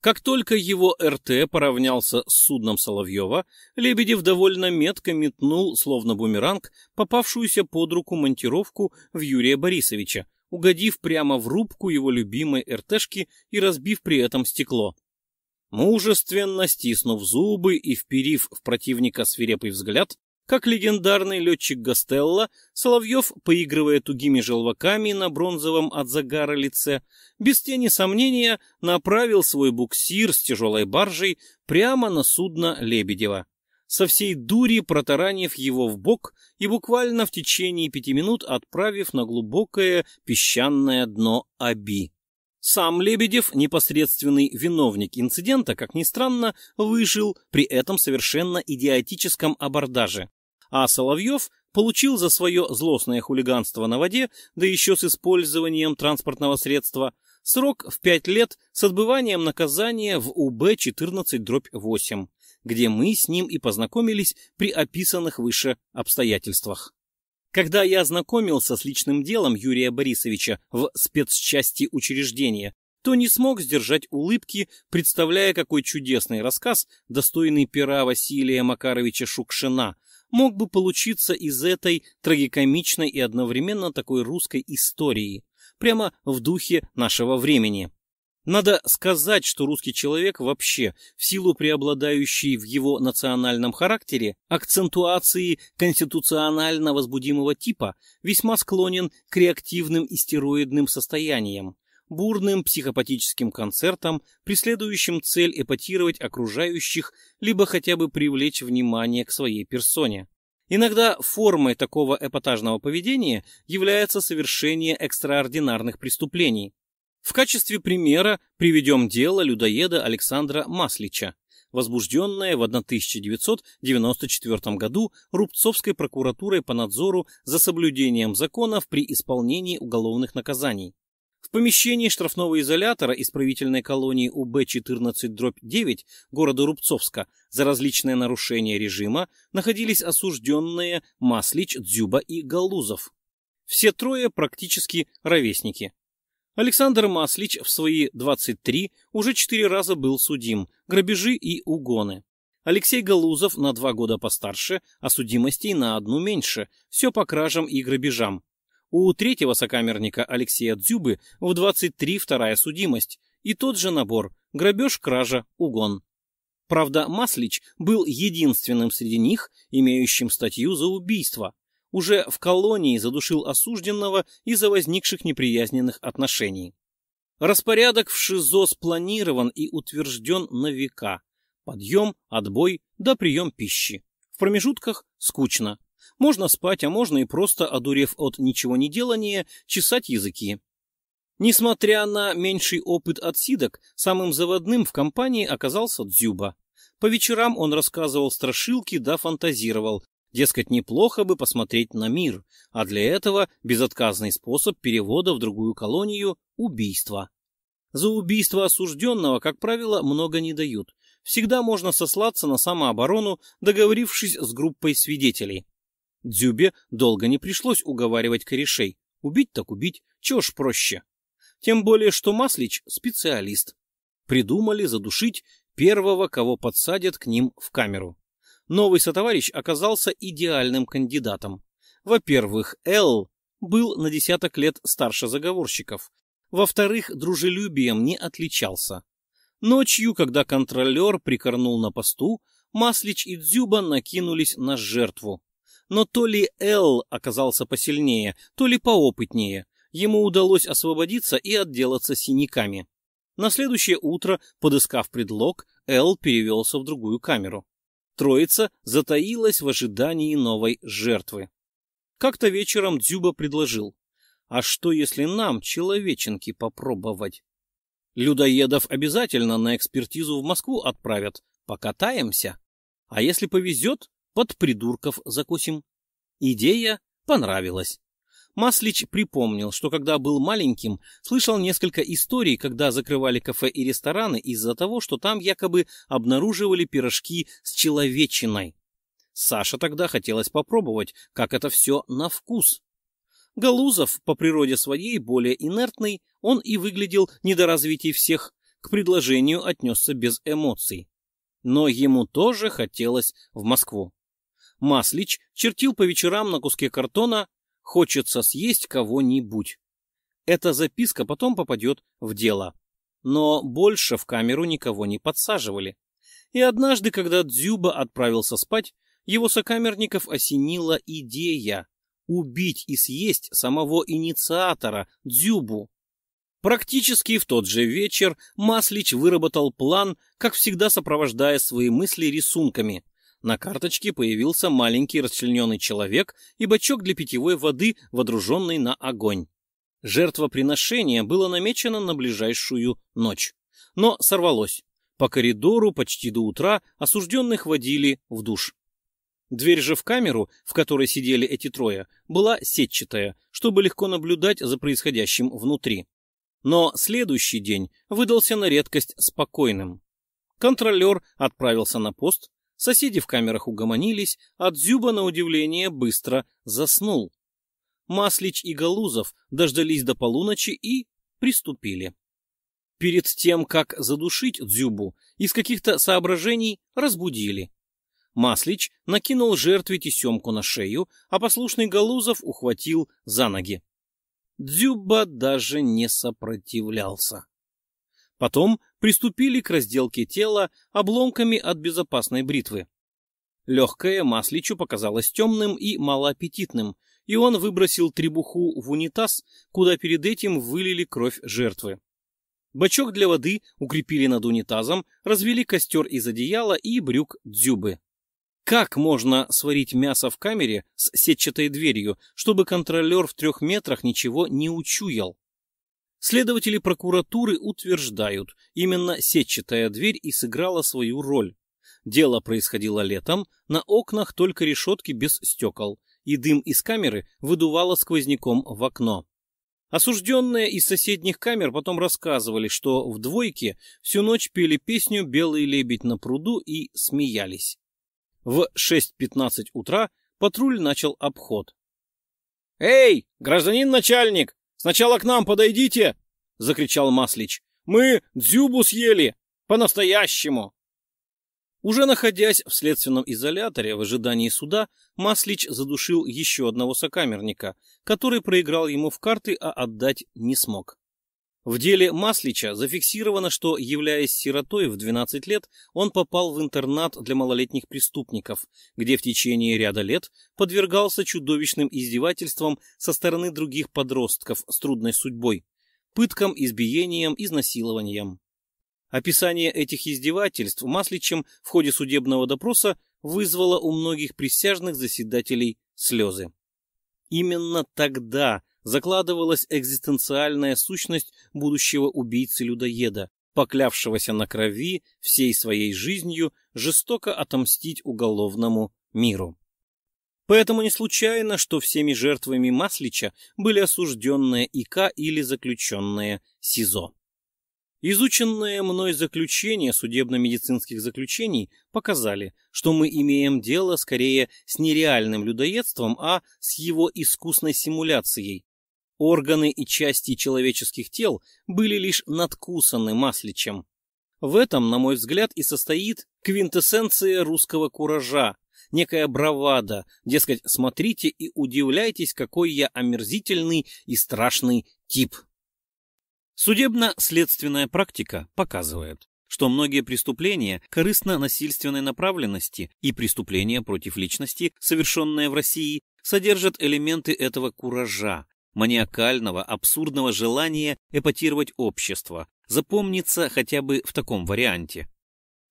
Как только его РТ поравнялся с судном Соловьева, Лебедев довольно метко метнул, словно бумеранг, попавшуюся под руку монтировку в Юрия Борисовича, угодив прямо в рубку его любимой РТшки и разбив при этом стекло. Мужественно стиснув зубы и вперив в противника свирепый взгляд, как легендарный летчик Гастелло, Соловьев, поигрывая тугими желваками на бронзовом от загара лице, без тени сомнения направил свой буксир с тяжелой баржей прямо на судно Лебедева, со всей дури протаранив его в бок и буквально в течение пяти минут отправив на глубокое песчаное дно Аби. Сам Лебедев, непосредственный виновник инцидента, как ни странно, выжил при этом совершенно идиотическом абордаже. А Соловьев получил за свое злостное хулиганство на воде, да еще с использованием транспортного средства, срок в 5 лет с отбыванием наказания в УБ-14-8, где мы с ним и познакомились при описанных выше обстоятельствах. Когда я ознакомился с личным делом Юрия Борисовича в спецчасти учреждения, то не смог сдержать улыбки, представляя, какой чудесный рассказ, достойный пера Василия Макаровича Шукшина, мог бы получиться из этой трагикомичной и одновременно такой русской истории, прямо в духе нашего времени. Надо сказать, что русский человек вообще, в силу преобладающей в его национальном характере, акцентуации конституционально возбудимого типа, весьма склонен к реактивным истероидным состояниям, бурным психопатическим концертам, преследующим цель эпатировать окружающих, либо хотя бы привлечь внимание к своей персоне. Иногда формой такого эпатажного поведения является совершение экстраординарных преступлений. В качестве примера приведем дело людоеда Александра Маслича, возбужденное в 1994 году Рубцовской прокуратурой по надзору за соблюдением законов при исполнении уголовных наказаний. В помещении штрафного изолятора исправительной колонии УБ-14-9 города Рубцовска за различные нарушения режима находились осужденные Маслич, Дзюба и Галузов. Все трое практически ровесники. Александр Маслич в свои 23 уже четыре раза был судим, грабежи и угоны. Алексей Галузов на два года постарше, а судимостей на одну меньше, все по кражам и грабежам. У третьего сокамерника Алексея Дзюбы в 23 вторая судимость, и тот же набор – грабеж, кража, угон. Правда, Маслич был единственным среди них, имеющим статью за убийство уже в колонии задушил осужденного из-за возникших неприязненных отношений. Распорядок в ШИЗО спланирован и утвержден на века. Подъем, отбой да прием пищи. В промежутках скучно. Можно спать, а можно и просто, одурев от ничего не делания, чесать языки. Несмотря на меньший опыт отсидок, самым заводным в компании оказался Дзюба. По вечерам он рассказывал страшилки да фантазировал, Дескать, неплохо бы посмотреть на мир, а для этого безотказный способ перевода в другую колонию – убийство. За убийство осужденного, как правило, много не дают. Всегда можно сослаться на самооборону, договорившись с группой свидетелей. Дзюбе долго не пришлось уговаривать корешей. Убить так убить, чё ж проще. Тем более, что Маслич – специалист. Придумали задушить первого, кого подсадят к ним в камеру. Новый сотоварищ оказался идеальным кандидатом. Во-первых, Эл был на десяток лет старше заговорщиков. Во-вторых, дружелюбием не отличался. Ночью, когда контролер прикорнул на посту, Маслич и Дзюба накинулись на жертву. Но то ли Эл оказался посильнее, то ли поопытнее. Ему удалось освободиться и отделаться синяками. На следующее утро, подыскав предлог, Эл перевелся в другую камеру. Троица затаилась в ожидании новой жертвы. Как-то вечером Дзюба предложил. «А что, если нам, человеченки, попробовать?» «Людоедов обязательно на экспертизу в Москву отправят. Покатаемся. А если повезет, под придурков закусим». Идея понравилась. Маслич припомнил, что когда был маленьким, слышал несколько историй, когда закрывали кафе и рестораны из-за того, что там якобы обнаруживали пирожки с человечиной. Саша тогда хотелось попробовать, как это все на вкус. Галузов, по природе своей более инертный, он и выглядел недоразвитий всех, к предложению отнесся без эмоций. Но ему тоже хотелось в Москву. Маслич чертил по вечерам на куске картона Хочется съесть кого-нибудь. Эта записка потом попадет в дело. Но больше в камеру никого не подсаживали. И однажды, когда Дзюба отправился спать, его сокамерников осенила идея убить и съесть самого инициатора, Дзюбу. Практически в тот же вечер Маслич выработал план, как всегда сопровождая свои мысли рисунками – на карточке появился маленький расчлененный человек и бачок для питьевой воды, водруженный на огонь. Жертвоприношение было намечено на ближайшую ночь, но сорвалось. По коридору почти до утра осужденных водили в душ. Дверь же в камеру, в которой сидели эти трое, была сетчатая, чтобы легко наблюдать за происходящим внутри. Но следующий день выдался на редкость спокойным. Контролер отправился на пост, Соседи в камерах угомонились, а Дзюба, на удивление, быстро заснул. Маслич и Галузов дождались до полуночи и приступили. Перед тем, как задушить Дзюбу, из каких-то соображений разбудили. Маслич накинул жертве тесемку на шею, а послушный Галузов ухватил за ноги. Дзюба даже не сопротивлялся. Потом приступили к разделке тела обломками от безопасной бритвы. Легкое Масличу показалось темным и малоаппетитным, и он выбросил требуху в унитаз, куда перед этим вылили кровь жертвы. Бачок для воды укрепили над унитазом, развели костер из одеяла и брюк дзюбы. Как можно сварить мясо в камере с сетчатой дверью, чтобы контролер в трех метрах ничего не учуял? Следователи прокуратуры утверждают, именно сетчатая дверь и сыграла свою роль. Дело происходило летом, на окнах только решетки без стекол, и дым из камеры выдувало сквозняком в окно. Осужденные из соседних камер потом рассказывали, что в двойке всю ночь пели песню «Белый лебедь на пруду» и смеялись. В 6.15 утра патруль начал обход. «Эй, гражданин начальник!» «Сначала к нам подойдите!» — закричал Маслич. «Мы дзюбу съели! По-настоящему!» Уже находясь в следственном изоляторе в ожидании суда, Маслич задушил еще одного сокамерника, который проиграл ему в карты, а отдать не смог. В деле Маслича зафиксировано, что, являясь сиротой в 12 лет, он попал в интернат для малолетних преступников, где в течение ряда лет подвергался чудовищным издевательствам со стороны других подростков с трудной судьбой, пыткам, избиениям, изнасилованиям. Описание этих издевательств Масличем в ходе судебного допроса вызвало у многих присяжных заседателей слезы. Именно тогда закладывалась экзистенциальная сущность будущего убийцы-людоеда, поклявшегося на крови всей своей жизнью жестоко отомстить уголовному миру. Поэтому не случайно, что всеми жертвами Маслича были осужденные ИК или заключенные СИЗО. Изученные мной заключения судебно-медицинских заключений показали, что мы имеем дело скорее с нереальным людоедством, а с его искусной симуляцией, Органы и части человеческих тел были лишь надкусаны масличем. В этом, на мой взгляд, и состоит квинтэссенция русского куража, некая бравада, дескать, смотрите и удивляйтесь, какой я омерзительный и страшный тип. Судебно-следственная практика показывает, что многие преступления корыстно-насильственной направленности и преступления против личности, совершенные в России, содержат элементы этого куража, маниакального, абсурдного желания эпатировать общество, запомнится хотя бы в таком варианте.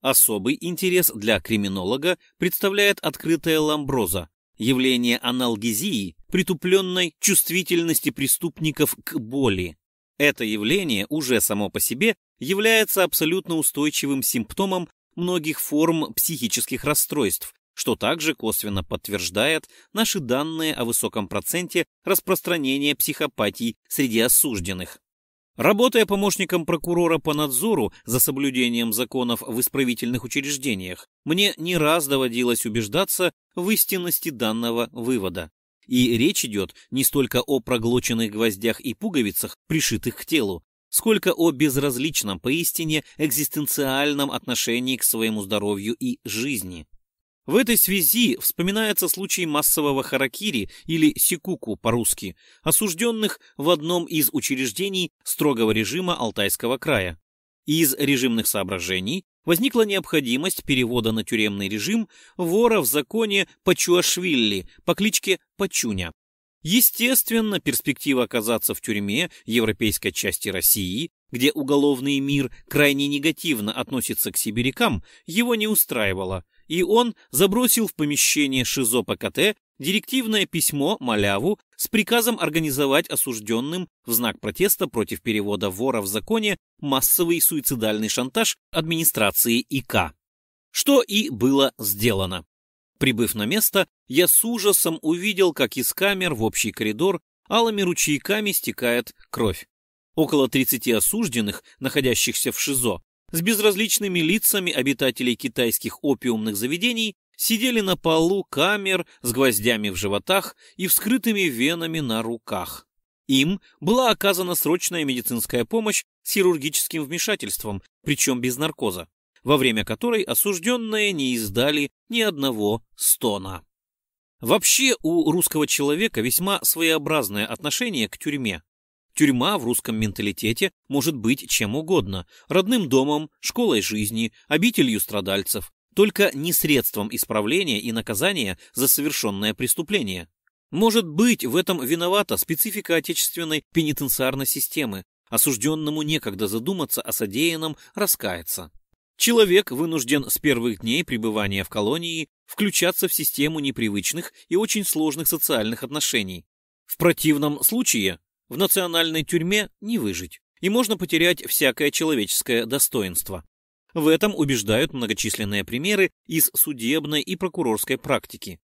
Особый интерес для криминолога представляет открытая ламброза, явление аналгезии, притупленной чувствительности преступников к боли. Это явление уже само по себе является абсолютно устойчивым симптомом многих форм психических расстройств, что также косвенно подтверждает наши данные о высоком проценте распространения психопатий среди осужденных. Работая помощником прокурора по надзору за соблюдением законов в исправительных учреждениях, мне не раз доводилось убеждаться в истинности данного вывода. И речь идет не столько о проглоченных гвоздях и пуговицах, пришитых к телу, сколько о безразличном, поистине экзистенциальном отношении к своему здоровью и жизни. В этой связи вспоминается случай массового харакири или сикуку по-русски, осужденных в одном из учреждений строгого режима Алтайского края. Из режимных соображений возникла необходимость перевода на тюремный режим вора в законе Пачуашвили по кличке Пачуня. Естественно, перспектива оказаться в тюрьме европейской части России, где уголовный мир крайне негативно относится к сибирякам, его не устраивала, и он забросил в помещение ШИЗО ПКТ директивное письмо Маляву с приказом организовать осужденным в знак протеста против перевода вора в законе массовый суицидальный шантаж администрации ИК. Что и было сделано. Прибыв на место, я с ужасом увидел, как из камер в общий коридор алыми ручейками стекает кровь. Около 30 осужденных, находящихся в ШИЗО, с безразличными лицами обитателей китайских опиумных заведений сидели на полу камер с гвоздями в животах и вскрытыми венами на руках. Им была оказана срочная медицинская помощь с хирургическим вмешательством, причем без наркоза, во время которой осужденные не издали ни одного стона. Вообще у русского человека весьма своеобразное отношение к тюрьме. Тюрьма в русском менталитете может быть чем угодно – родным домом, школой жизни, обителью страдальцев, только не средством исправления и наказания за совершенное преступление. Может быть, в этом виновата специфика отечественной пенитенциарной системы, осужденному некогда задуматься о содеянном, раскаяться. Человек вынужден с первых дней пребывания в колонии включаться в систему непривычных и очень сложных социальных отношений. В противном случае в национальной тюрьме не выжить, и можно потерять всякое человеческое достоинство. В этом убеждают многочисленные примеры из судебной и прокурорской практики.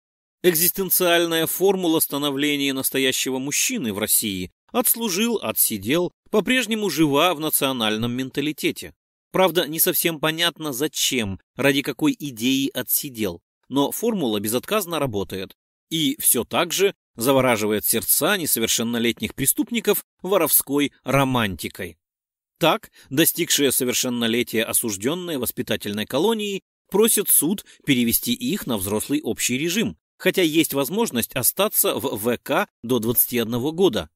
Экзистенциальная формула становления настоящего мужчины в России отслужил, отсидел, по-прежнему жива в национальном менталитете. Правда, не совсем понятно, зачем, ради какой идеи отсидел. Но формула безотказно работает, и все так же завораживает сердца несовершеннолетних преступников воровской романтикой. Так, достигшие совершеннолетия осужденные воспитательной колонии просят суд перевести их на взрослый общий режим, хотя есть возможность остаться в ВК до 21 года.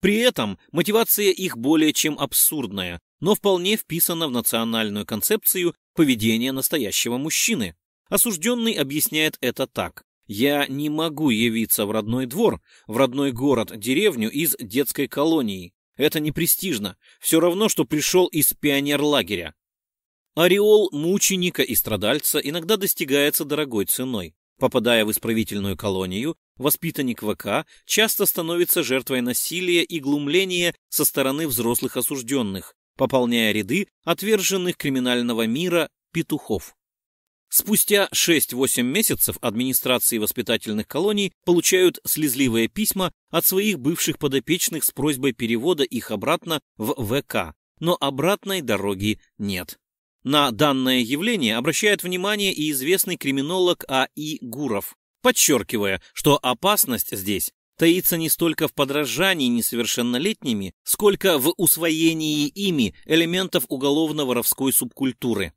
При этом мотивация их более чем абсурдная, но вполне вписана в национальную концепцию поведения настоящего мужчины. Осужденный объясняет это так. Я не могу явиться в родной двор, в родной город, деревню из детской колонии. Это не престижно. Все равно, что пришел из пионерлагеря. Ореол мученика и страдальца иногда достигается дорогой ценой. Попадая в исправительную колонию, воспитанник ВК часто становится жертвой насилия и глумления со стороны взрослых осужденных, пополняя ряды отверженных криминального мира петухов. Спустя 6-8 месяцев администрации воспитательных колоний получают слезливые письма от своих бывших подопечных с просьбой перевода их обратно в ВК, но обратной дороги нет. На данное явление обращает внимание и известный криминолог А.И. Гуров, подчеркивая, что опасность здесь таится не столько в подражании несовершеннолетними, сколько в усвоении ими элементов уголовно-воровской субкультуры.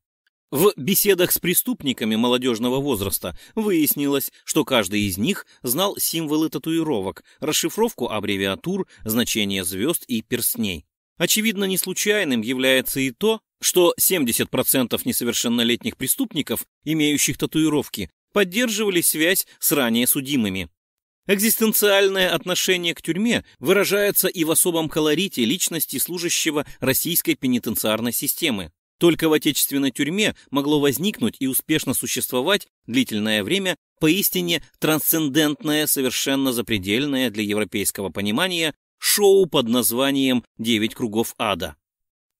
В беседах с преступниками молодежного возраста выяснилось, что каждый из них знал символы татуировок, расшифровку аббревиатур, значение звезд и перстней. Очевидно, не случайным является и то, что 70% несовершеннолетних преступников, имеющих татуировки, поддерживали связь с ранее судимыми. Экзистенциальное отношение к тюрьме выражается и в особом колорите личности служащего российской пенитенциарной системы. Только в отечественной тюрьме могло возникнуть и успешно существовать длительное время поистине трансцендентное, совершенно запредельное для европейского понимания шоу под названием «Девять кругов ада».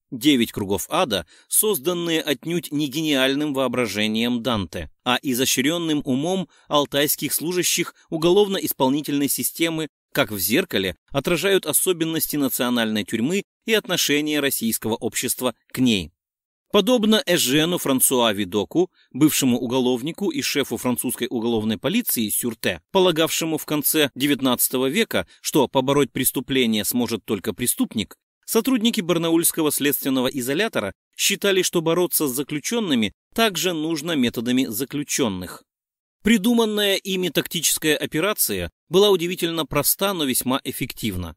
«Девять кругов ада» созданные отнюдь не гениальным воображением Данте, а изощренным умом алтайских служащих уголовно-исполнительной системы, как в зеркале отражают особенности национальной тюрьмы и отношения российского общества к ней. Подобно Эжену Франсуа Видоку, бывшему уголовнику и шефу французской уголовной полиции Сюрте, полагавшему в конце XIX века, что побороть преступление сможет только преступник, сотрудники Барнаульского следственного изолятора считали, что бороться с заключенными также нужно методами заключенных. Придуманная ими тактическая операция была удивительно проста, но весьма эффективна.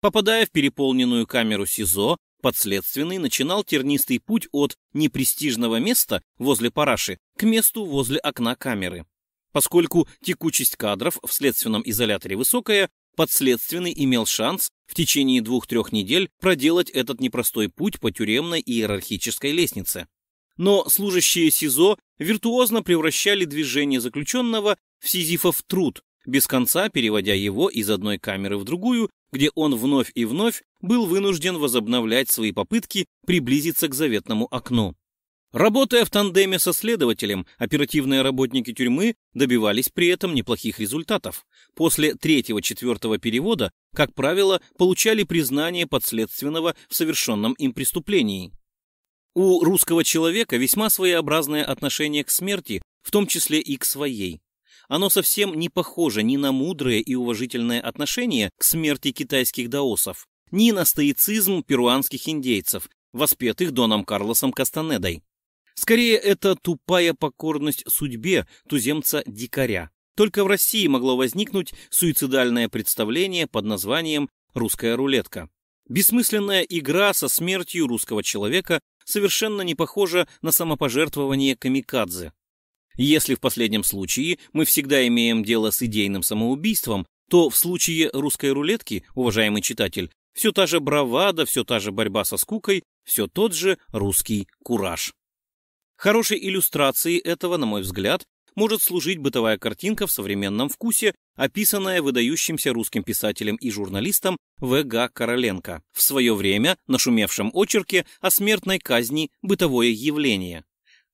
Попадая в переполненную камеру СИЗО, Подследственный начинал тернистый путь от непрестижного места возле параши к месту возле окна камеры. Поскольку текучесть кадров в следственном изоляторе высокая, подследственный имел шанс в течение двух-трех недель проделать этот непростой путь по тюремной иерархической лестнице. Но служащие СИЗО виртуозно превращали движение заключенного в сизифов труд, без конца переводя его из одной камеры в другую где он вновь и вновь был вынужден возобновлять свои попытки приблизиться к заветному окну. Работая в тандеме со следователем, оперативные работники тюрьмы добивались при этом неплохих результатов. После третьего-четвертого перевода, как правило, получали признание подследственного в совершенном им преступлении. У русского человека весьма своеобразное отношение к смерти, в том числе и к своей. Оно совсем не похоже ни на мудрое и уважительное отношение к смерти китайских даосов, ни на стоицизм перуанских индейцев, воспетых Доном Карлосом Кастанедой. Скорее, это тупая покорность судьбе туземца-дикаря. Только в России могло возникнуть суицидальное представление под названием «русская рулетка». Бессмысленная игра со смертью русского человека совершенно не похожа на самопожертвование камикадзе. Если в последнем случае мы всегда имеем дело с идейным самоубийством, то в случае русской рулетки, уважаемый читатель, все та же бравада, все та же борьба со скукой, все тот же русский кураж. Хорошей иллюстрацией этого, на мой взгляд, может служить бытовая картинка в современном вкусе, описанная выдающимся русским писателем и журналистом В.Г. Короленко в свое время нашумевшем очерке о смертной казни «Бытовое явление».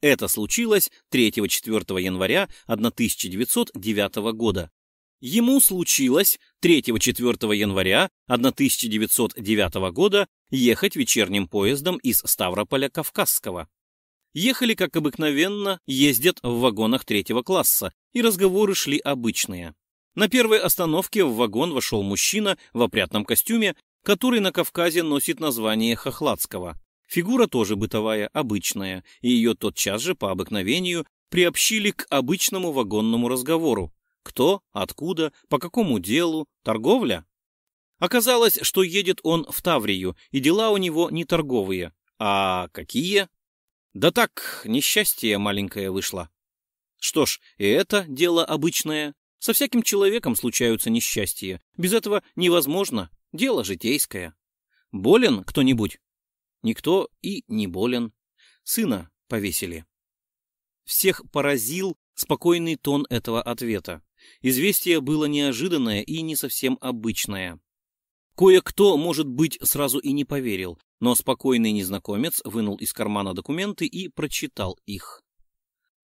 Это случилось 3-4 января 1909 года. Ему случилось 3-4 января 1909 года ехать вечерним поездом из Ставрополя Кавказского. Ехали, как обыкновенно, ездят в вагонах третьего класса, и разговоры шли обычные. На первой остановке в вагон вошел мужчина в опрятном костюме, который на Кавказе носит название Хохладского. Фигура тоже бытовая, обычная, и ее тотчас же по обыкновению приобщили к обычному вагонному разговору. Кто, откуда, по какому делу, торговля? Оказалось, что едет он в Таврию, и дела у него не торговые. А какие? Да так, несчастье маленькое вышло. Что ж, и это дело обычное. Со всяким человеком случаются несчастья. Без этого невозможно. Дело житейское. Болен кто-нибудь? Никто и не болен. Сына повесили. Всех поразил спокойный тон этого ответа. Известие было неожиданное и не совсем обычное. Кое-кто, может быть, сразу и не поверил, но спокойный незнакомец вынул из кармана документы и прочитал их.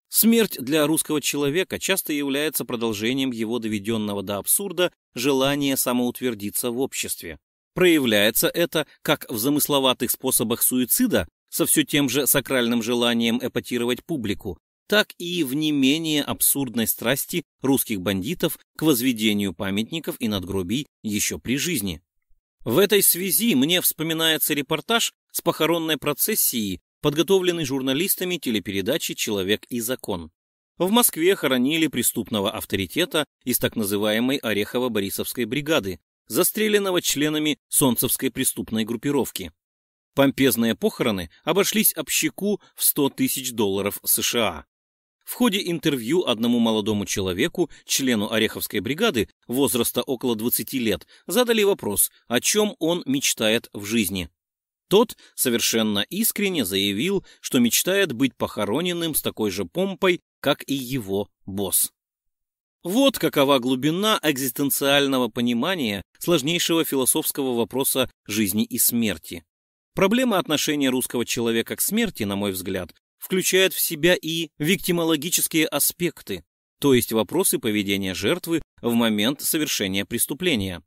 Смерть для русского человека часто является продолжением его доведенного до абсурда желания самоутвердиться в обществе. Проявляется это как в замысловатых способах суицида со все тем же сакральным желанием эпатировать публику, так и в не менее абсурдной страсти русских бандитов к возведению памятников и надгробий еще при жизни. В этой связи мне вспоминается репортаж с похоронной процессии, подготовленный журналистами телепередачи «Человек и закон». В Москве хоронили преступного авторитета из так называемой Орехово-Борисовской бригады, застреленного членами солнцевской преступной группировки. Помпезные похороны обошлись общаку в 100 тысяч долларов США. В ходе интервью одному молодому человеку, члену Ореховской бригады, возраста около 20 лет, задали вопрос, о чем он мечтает в жизни. Тот совершенно искренне заявил, что мечтает быть похороненным с такой же помпой, как и его босс. Вот какова глубина экзистенциального понимания сложнейшего философского вопроса жизни и смерти. Проблема отношения русского человека к смерти, на мой взгляд, включает в себя и виктимологические аспекты, то есть вопросы поведения жертвы в момент совершения преступления.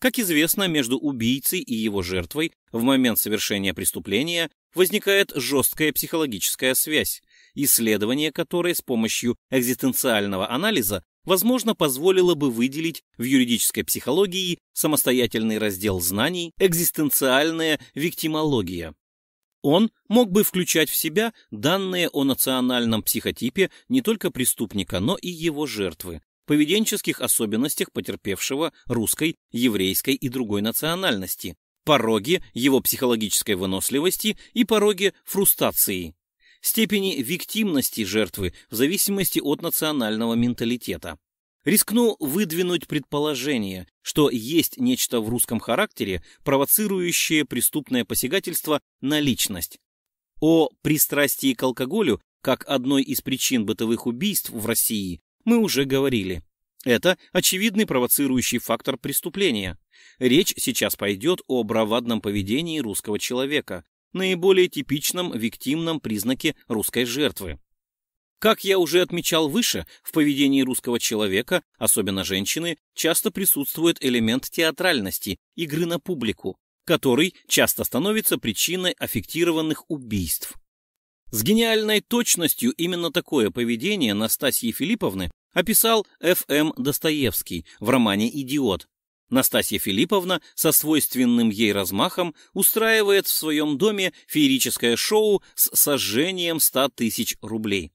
Как известно, между убийцей и его жертвой в момент совершения преступления возникает жесткая психологическая связь, исследование которой с помощью экзистенциального анализа возможно, позволило бы выделить в юридической психологии самостоятельный раздел знаний «Экзистенциальная виктимология». Он мог бы включать в себя данные о национальном психотипе не только преступника, но и его жертвы, поведенческих особенностях потерпевшего русской, еврейской и другой национальности, пороги его психологической выносливости и пороги фрустрации степени виктимности жертвы в зависимости от национального менталитета. Рискну выдвинуть предположение, что есть нечто в русском характере, провоцирующее преступное посягательство на личность. О пристрастии к алкоголю, как одной из причин бытовых убийств в России, мы уже говорили. Это очевидный провоцирующий фактор преступления. Речь сейчас пойдет о бравадном поведении русского человека, наиболее типичном виктимном признаке русской жертвы. Как я уже отмечал выше, в поведении русского человека, особенно женщины, часто присутствует элемент театральности, игры на публику, который часто становится причиной аффектированных убийств. С гениальной точностью именно такое поведение Настасьи Филипповны описал Ф.М. Достоевский в романе «Идиот», Настасья Филипповна со свойственным ей размахом устраивает в своем доме феерическое шоу с сожжением ста тысяч рублей.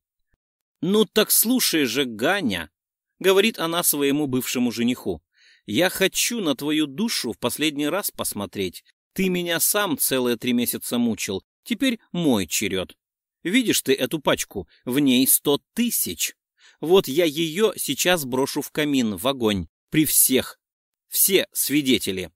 «Ну так слушай же, Ганя!» — говорит она своему бывшему жениху. «Я хочу на твою душу в последний раз посмотреть. Ты меня сам целые три месяца мучил. Теперь мой черед. Видишь ты эту пачку? В ней сто тысяч. Вот я ее сейчас брошу в камин, в огонь, при всех все свидетели.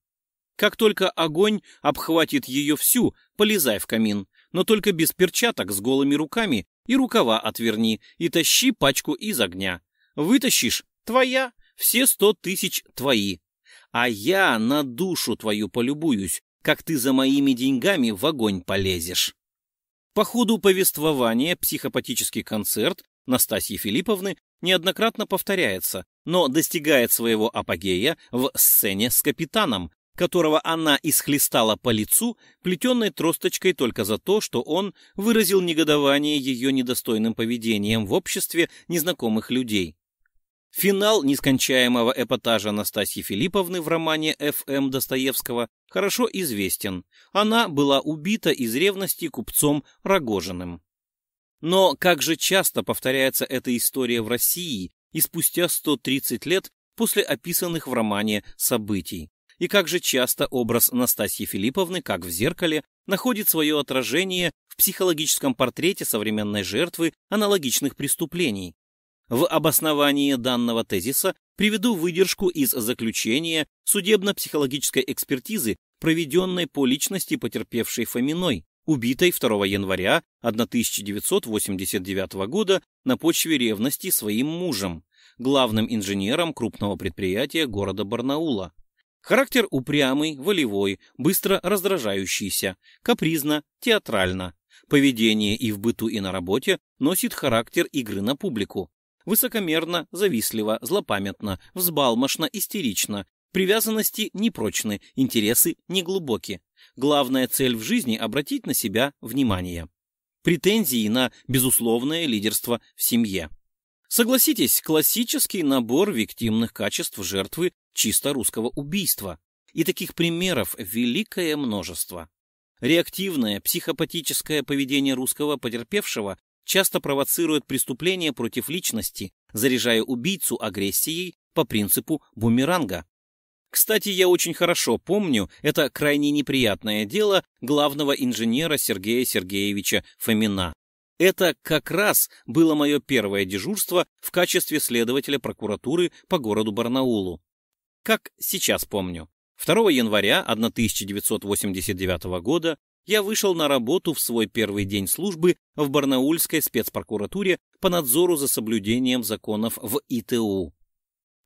Как только огонь обхватит ее всю, полезай в камин, но только без перчаток, с голыми руками, и рукава отверни, и тащи пачку из огня. Вытащишь — твоя, все сто тысяч твои. А я на душу твою полюбуюсь, как ты за моими деньгами в огонь полезешь. По ходу повествования психопатический концерт Настасьи Филипповны неоднократно повторяется, но достигает своего апогея в сцене с капитаном, которого она исхлестала по лицу плетенной тросточкой только за то, что он выразил негодование ее недостойным поведением в обществе незнакомых людей. Финал нескончаемого эпатажа Анастасии Филипповны в романе «Ф.М. Достоевского» хорошо известен. Она была убита из ревности купцом Рогожиным. Но как же часто повторяется эта история в России и спустя 130 лет после описанных в романе событий. И как же часто образ Настасьи Филипповны, как в зеркале, находит свое отражение в психологическом портрете современной жертвы аналогичных преступлений. В обосновании данного тезиса приведу выдержку из заключения судебно-психологической экспертизы, проведенной по личности потерпевшей Фоминой, убитой 2 января 1989 года на почве ревности своим мужем, главным инженером крупного предприятия города Барнаула. Характер упрямый, волевой, быстро раздражающийся, капризно, театрально. Поведение и в быту, и на работе носит характер игры на публику. Высокомерно, завистливо, злопамятно, взбалмошно, истерично. Привязанности непрочны, интересы неглубоки. Главная цель в жизни – обратить на себя внимание. Претензии на безусловное лидерство в семье. Согласитесь, классический набор виктимных качеств жертвы чисто русского убийства. И таких примеров великое множество. Реактивное, психопатическое поведение русского потерпевшего часто провоцирует преступление против личности, заряжая убийцу агрессией по принципу бумеранга. Кстати, я очень хорошо помню это крайне неприятное дело главного инженера Сергея Сергеевича Фомина. Это как раз было мое первое дежурство в качестве следователя прокуратуры по городу Барнаулу. Как сейчас помню. 2 января 1989 года я вышел на работу в свой первый день службы в Барнаульской спецпрокуратуре по надзору за соблюдением законов в ИТУ.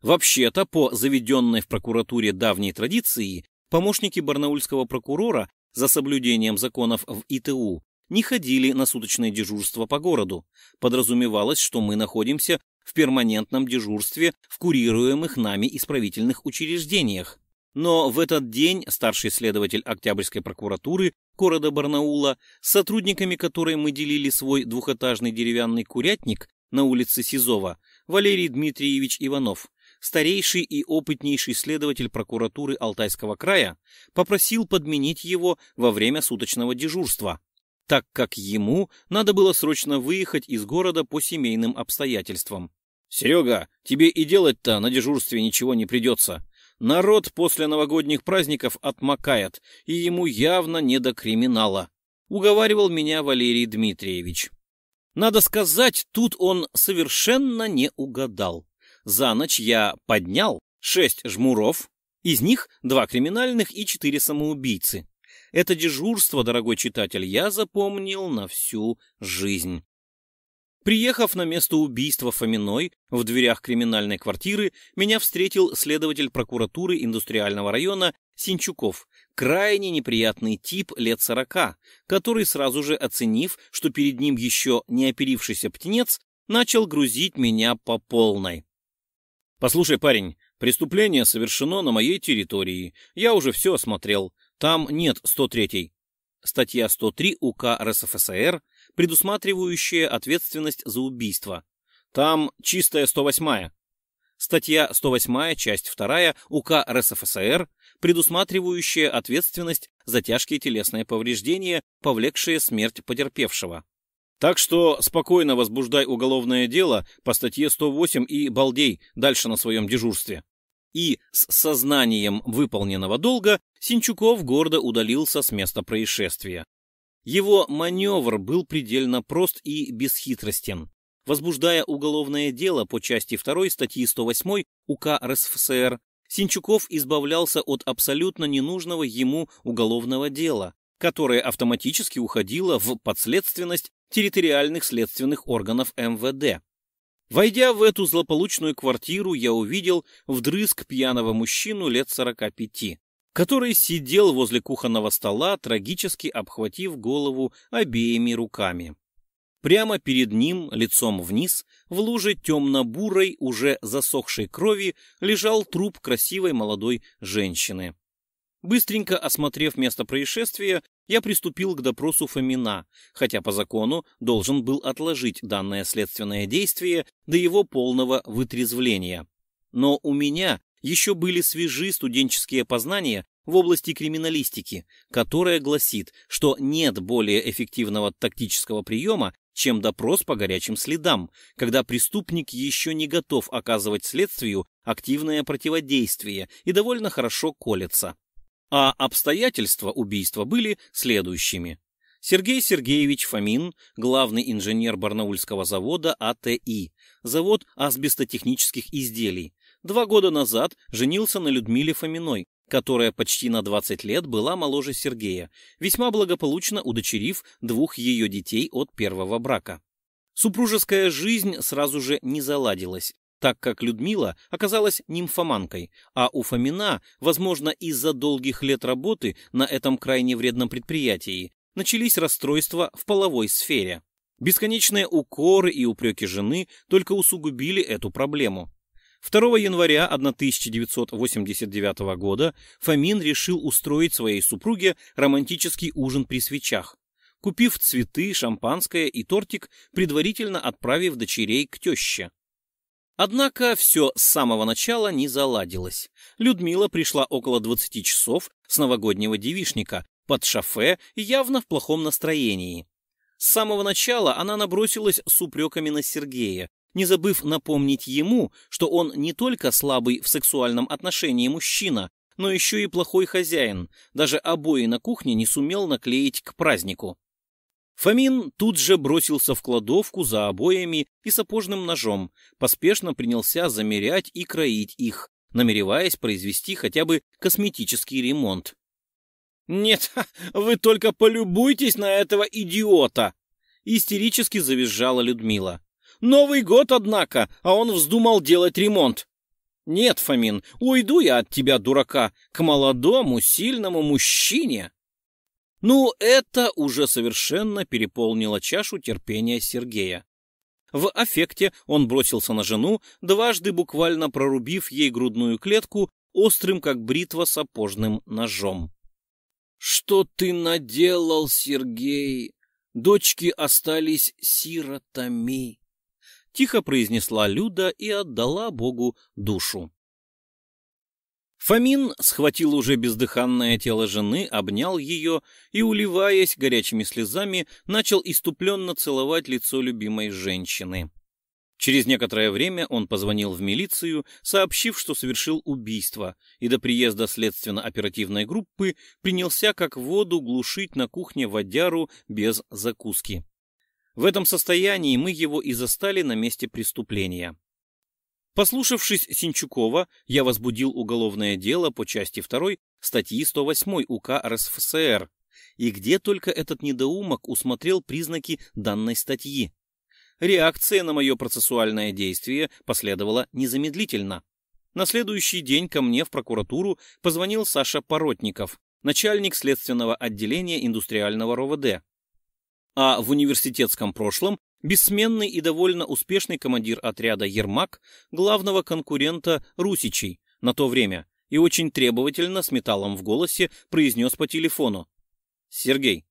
Вообще-то, по заведенной в прокуратуре давней традиции, помощники барнаульского прокурора за соблюдением законов в ИТУ не ходили на суточное дежурство по городу. Подразумевалось, что мы находимся в перманентном дежурстве в курируемых нами исправительных учреждениях. Но в этот день старший следователь Октябрьской прокуратуры города Барнаула, с сотрудниками которой мы делили свой двухэтажный деревянный курятник на улице Сизова, Валерий Дмитриевич Иванов, старейший и опытнейший следователь прокуратуры Алтайского края попросил подменить его во время суточного дежурства, так как ему надо было срочно выехать из города по семейным обстоятельствам. «Серега, тебе и делать-то на дежурстве ничего не придется. Народ после новогодних праздников отмокает, и ему явно не до криминала», — уговаривал меня Валерий Дмитриевич. Надо сказать, тут он совершенно не угадал. За ночь я поднял шесть жмуров, из них два криминальных и четыре самоубийцы. Это дежурство, дорогой читатель, я запомнил на всю жизнь. Приехав на место убийства Фоминой, в дверях криминальной квартиры меня встретил следователь прокуратуры индустриального района Синчуков, крайне неприятный тип лет сорока, который сразу же оценив, что перед ним еще не оперившийся птенец, начал грузить меня по полной. «Послушай, парень, преступление совершено на моей территории. Я уже все осмотрел. Там нет 103-й». Статья 103 УК РСФСР, предусматривающая ответственность за убийство. Там чистая 108-я. Статья 108, часть 2 УК РСФСР, предусматривающая ответственность за тяжкие телесные повреждения, повлекшие смерть потерпевшего. Так что спокойно возбуждай уголовное дело по статье 108 и балдей дальше на своем дежурстве. И с сознанием выполненного долга Синчуков гордо удалился с места происшествия. Его маневр был предельно прост и бесхитростен. Возбуждая уголовное дело по части 2 статьи 108 УК РСФСР, Синчуков избавлялся от абсолютно ненужного ему уголовного дела, которое автоматически уходило в подследственность территориальных следственных органов МВД. Войдя в эту злополучную квартиру, я увидел вдрызг пьяного мужчину лет 45, который сидел возле кухонного стола, трагически обхватив голову обеими руками. Прямо перед ним, лицом вниз, в луже темно-бурой, уже засохшей крови, лежал труп красивой молодой женщины. Быстренько осмотрев место происшествия, я приступил к допросу Фомина, хотя по закону должен был отложить данное следственное действие до его полного вытрезвления. Но у меня еще были свежи студенческие познания в области криминалистики, которая гласит, что нет более эффективного тактического приема, чем допрос по горячим следам, когда преступник еще не готов оказывать следствию активное противодействие и довольно хорошо колется. А обстоятельства убийства были следующими. Сергей Сергеевич Фомин, главный инженер Барнаульского завода АТИ, завод асбестотехнических изделий, два года назад женился на Людмиле Фоминой, которая почти на 20 лет была моложе Сергея, весьма благополучно удочерив двух ее детей от первого брака. Супружеская жизнь сразу же не заладилась, так как Людмила оказалась нимфоманкой, а у Фомина, возможно, из-за долгих лет работы на этом крайне вредном предприятии, начались расстройства в половой сфере. Бесконечные укоры и упреки жены только усугубили эту проблему. 2 января 1989 года Фомин решил устроить своей супруге романтический ужин при свечах, купив цветы, шампанское и тортик, предварительно отправив дочерей к теще. Однако все с самого начала не заладилось. Людмила пришла около 20 часов с новогоднего девишника, под шофе и явно в плохом настроении. С самого начала она набросилась с упреками на Сергея, не забыв напомнить ему, что он не только слабый в сексуальном отношении мужчина, но еще и плохой хозяин, даже обои на кухне не сумел наклеить к празднику. Фомин тут же бросился в кладовку за обоями и сапожным ножом, поспешно принялся замерять и кроить их, намереваясь произвести хотя бы косметический ремонт. «Нет, вы только полюбуйтесь на этого идиота!» — истерически завизжала Людмила. «Новый год, однако, а он вздумал делать ремонт!» «Нет, Фомин, уйду я от тебя, дурака, к молодому, сильному мужчине!» Ну, это уже совершенно переполнило чашу терпения Сергея. В аффекте он бросился на жену, дважды буквально прорубив ей грудную клетку острым, как бритва, сапожным ножом. «Что ты наделал, Сергей? Дочки остались сиротами!» Тихо произнесла Люда и отдала Богу душу. Фомин схватил уже бездыханное тело жены, обнял ее и, уливаясь горячими слезами, начал иступленно целовать лицо любимой женщины. Через некоторое время он позвонил в милицию, сообщив, что совершил убийство, и до приезда следственно-оперативной группы принялся как воду глушить на кухне водяру без закуски. В этом состоянии мы его и застали на месте преступления. Послушавшись Синчукова, я возбудил уголовное дело по части 2 статьи 108 УК РСФСР. И где только этот недоумок усмотрел признаки данной статьи? Реакция на мое процессуальное действие последовала незамедлительно. На следующий день ко мне в прокуратуру позвонил Саша Поротников, начальник следственного отделения индустриального РОВД. А в университетском прошлом бессменный и довольно успешный командир отряда «Ермак», главного конкурента «Русичей» на то время, и очень требовательно, с металлом в голосе, произнес по телефону. «Сергей,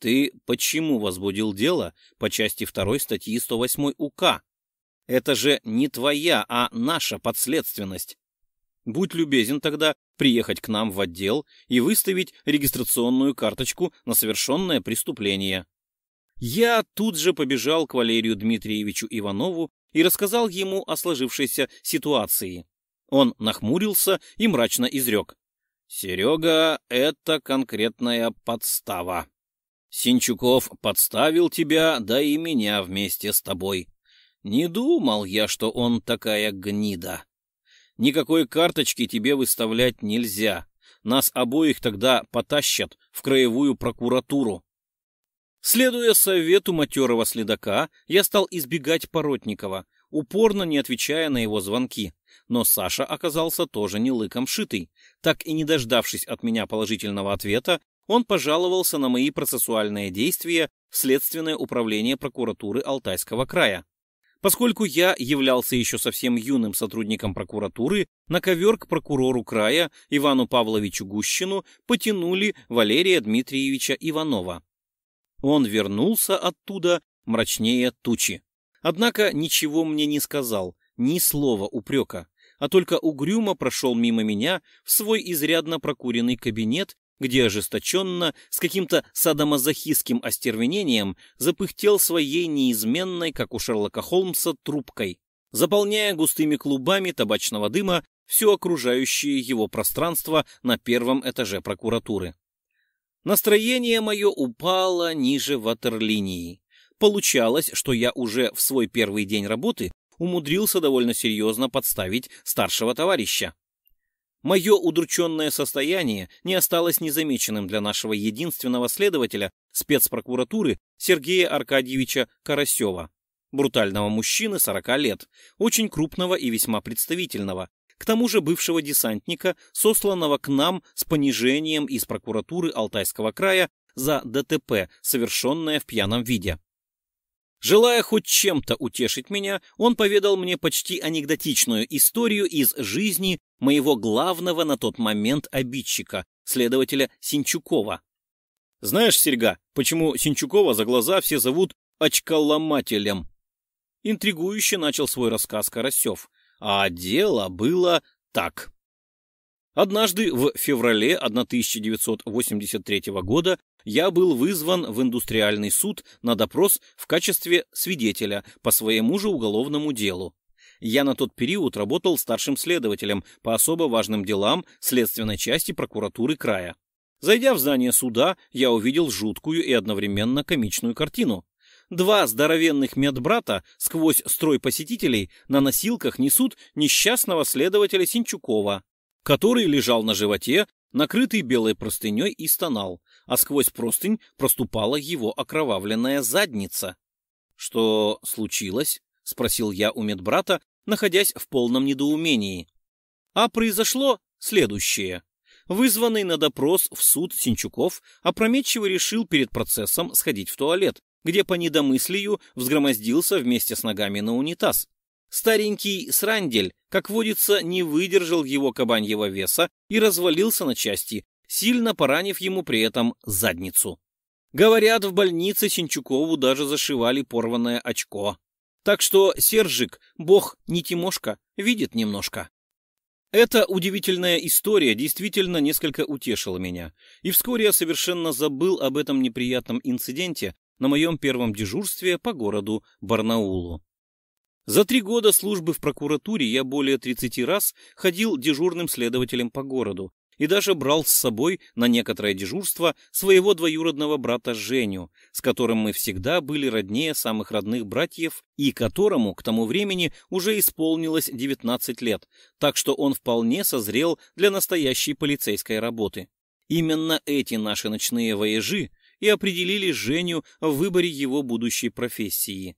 ты почему возбудил дело по части 2 статьи 108 УК? Это же не твоя, а наша подследственность. Будь любезен тогда приехать к нам в отдел и выставить регистрационную карточку на совершенное преступление». Я тут же побежал к Валерию Дмитриевичу Иванову и рассказал ему о сложившейся ситуации. Он нахмурился и мрачно изрек. «Серега, это конкретная подстава. Синчуков подставил тебя, да и меня вместе с тобой. Не думал я, что он такая гнида. Никакой карточки тебе выставлять нельзя. Нас обоих тогда потащат в краевую прокуратуру. Следуя совету матерого следака, я стал избегать Поротникова, упорно не отвечая на его звонки. Но Саша оказался тоже не лыком шитый. Так и не дождавшись от меня положительного ответа, он пожаловался на мои процессуальные действия в Следственное управление прокуратуры Алтайского края. Поскольку я являлся еще совсем юным сотрудником прокуратуры, на ковер к прокурору края Ивану Павловичу Гущину потянули Валерия Дмитриевича Иванова. Он вернулся оттуда мрачнее тучи. Однако ничего мне не сказал, ни слова упрека, а только угрюмо прошел мимо меня в свой изрядно прокуренный кабинет, где ожесточенно, с каким-то садомазохистским остервенением, запыхтел своей неизменной, как у Шерлока Холмса, трубкой, заполняя густыми клубами табачного дыма все окружающее его пространство на первом этаже прокуратуры. Настроение мое упало ниже ватерлинии. Получалось, что я уже в свой первый день работы умудрился довольно серьезно подставить старшего товарища. Мое удрученное состояние не осталось незамеченным для нашего единственного следователя спецпрокуратуры Сергея Аркадьевича Карасева, брутального мужчины 40 лет, очень крупного и весьма представительного, к тому же бывшего десантника, сосланного к нам с понижением из прокуратуры Алтайского края за ДТП, совершенное в пьяном виде. Желая хоть чем-то утешить меня, он поведал мне почти анекдотичную историю из жизни моего главного на тот момент обидчика, следователя Синчукова. «Знаешь, Серега, почему Синчукова за глаза все зовут очколомателем?» Интригующе начал свой рассказ Карасев а дело было так. Однажды в феврале 1983 года я был вызван в индустриальный суд на допрос в качестве свидетеля по своему же уголовному делу. Я на тот период работал старшим следователем по особо важным делам следственной части прокуратуры края. Зайдя в здание суда, я увидел жуткую и одновременно комичную картину. Два здоровенных медбрата сквозь строй посетителей на носилках несут несчастного следователя Синчукова, который лежал на животе, накрытый белой простыней и стонал, а сквозь простынь проступала его окровавленная задница. «Что случилось?» — спросил я у медбрата, находясь в полном недоумении. А произошло следующее. Вызванный на допрос в суд Синчуков опрометчиво решил перед процессом сходить в туалет, где по недомыслию взгромоздился вместе с ногами на унитаз. Старенький срандель, как водится, не выдержал его кабаньего веса и развалился на части, сильно поранив ему при этом задницу. Говорят, в больнице Синчукову даже зашивали порванное очко. Так что Сержик, бог не Тимошка, видит немножко. Эта удивительная история действительно несколько утешила меня, и вскоре я совершенно забыл об этом неприятном инциденте, на моем первом дежурстве по городу Барнаулу. За три года службы в прокуратуре я более 30 раз ходил дежурным следователем по городу и даже брал с собой на некоторое дежурство своего двоюродного брата Женю, с которым мы всегда были роднее самых родных братьев и которому к тому времени уже исполнилось 19 лет, так что он вполне созрел для настоящей полицейской работы. Именно эти наши ночные воежи и определили Женю в выборе его будущей профессии.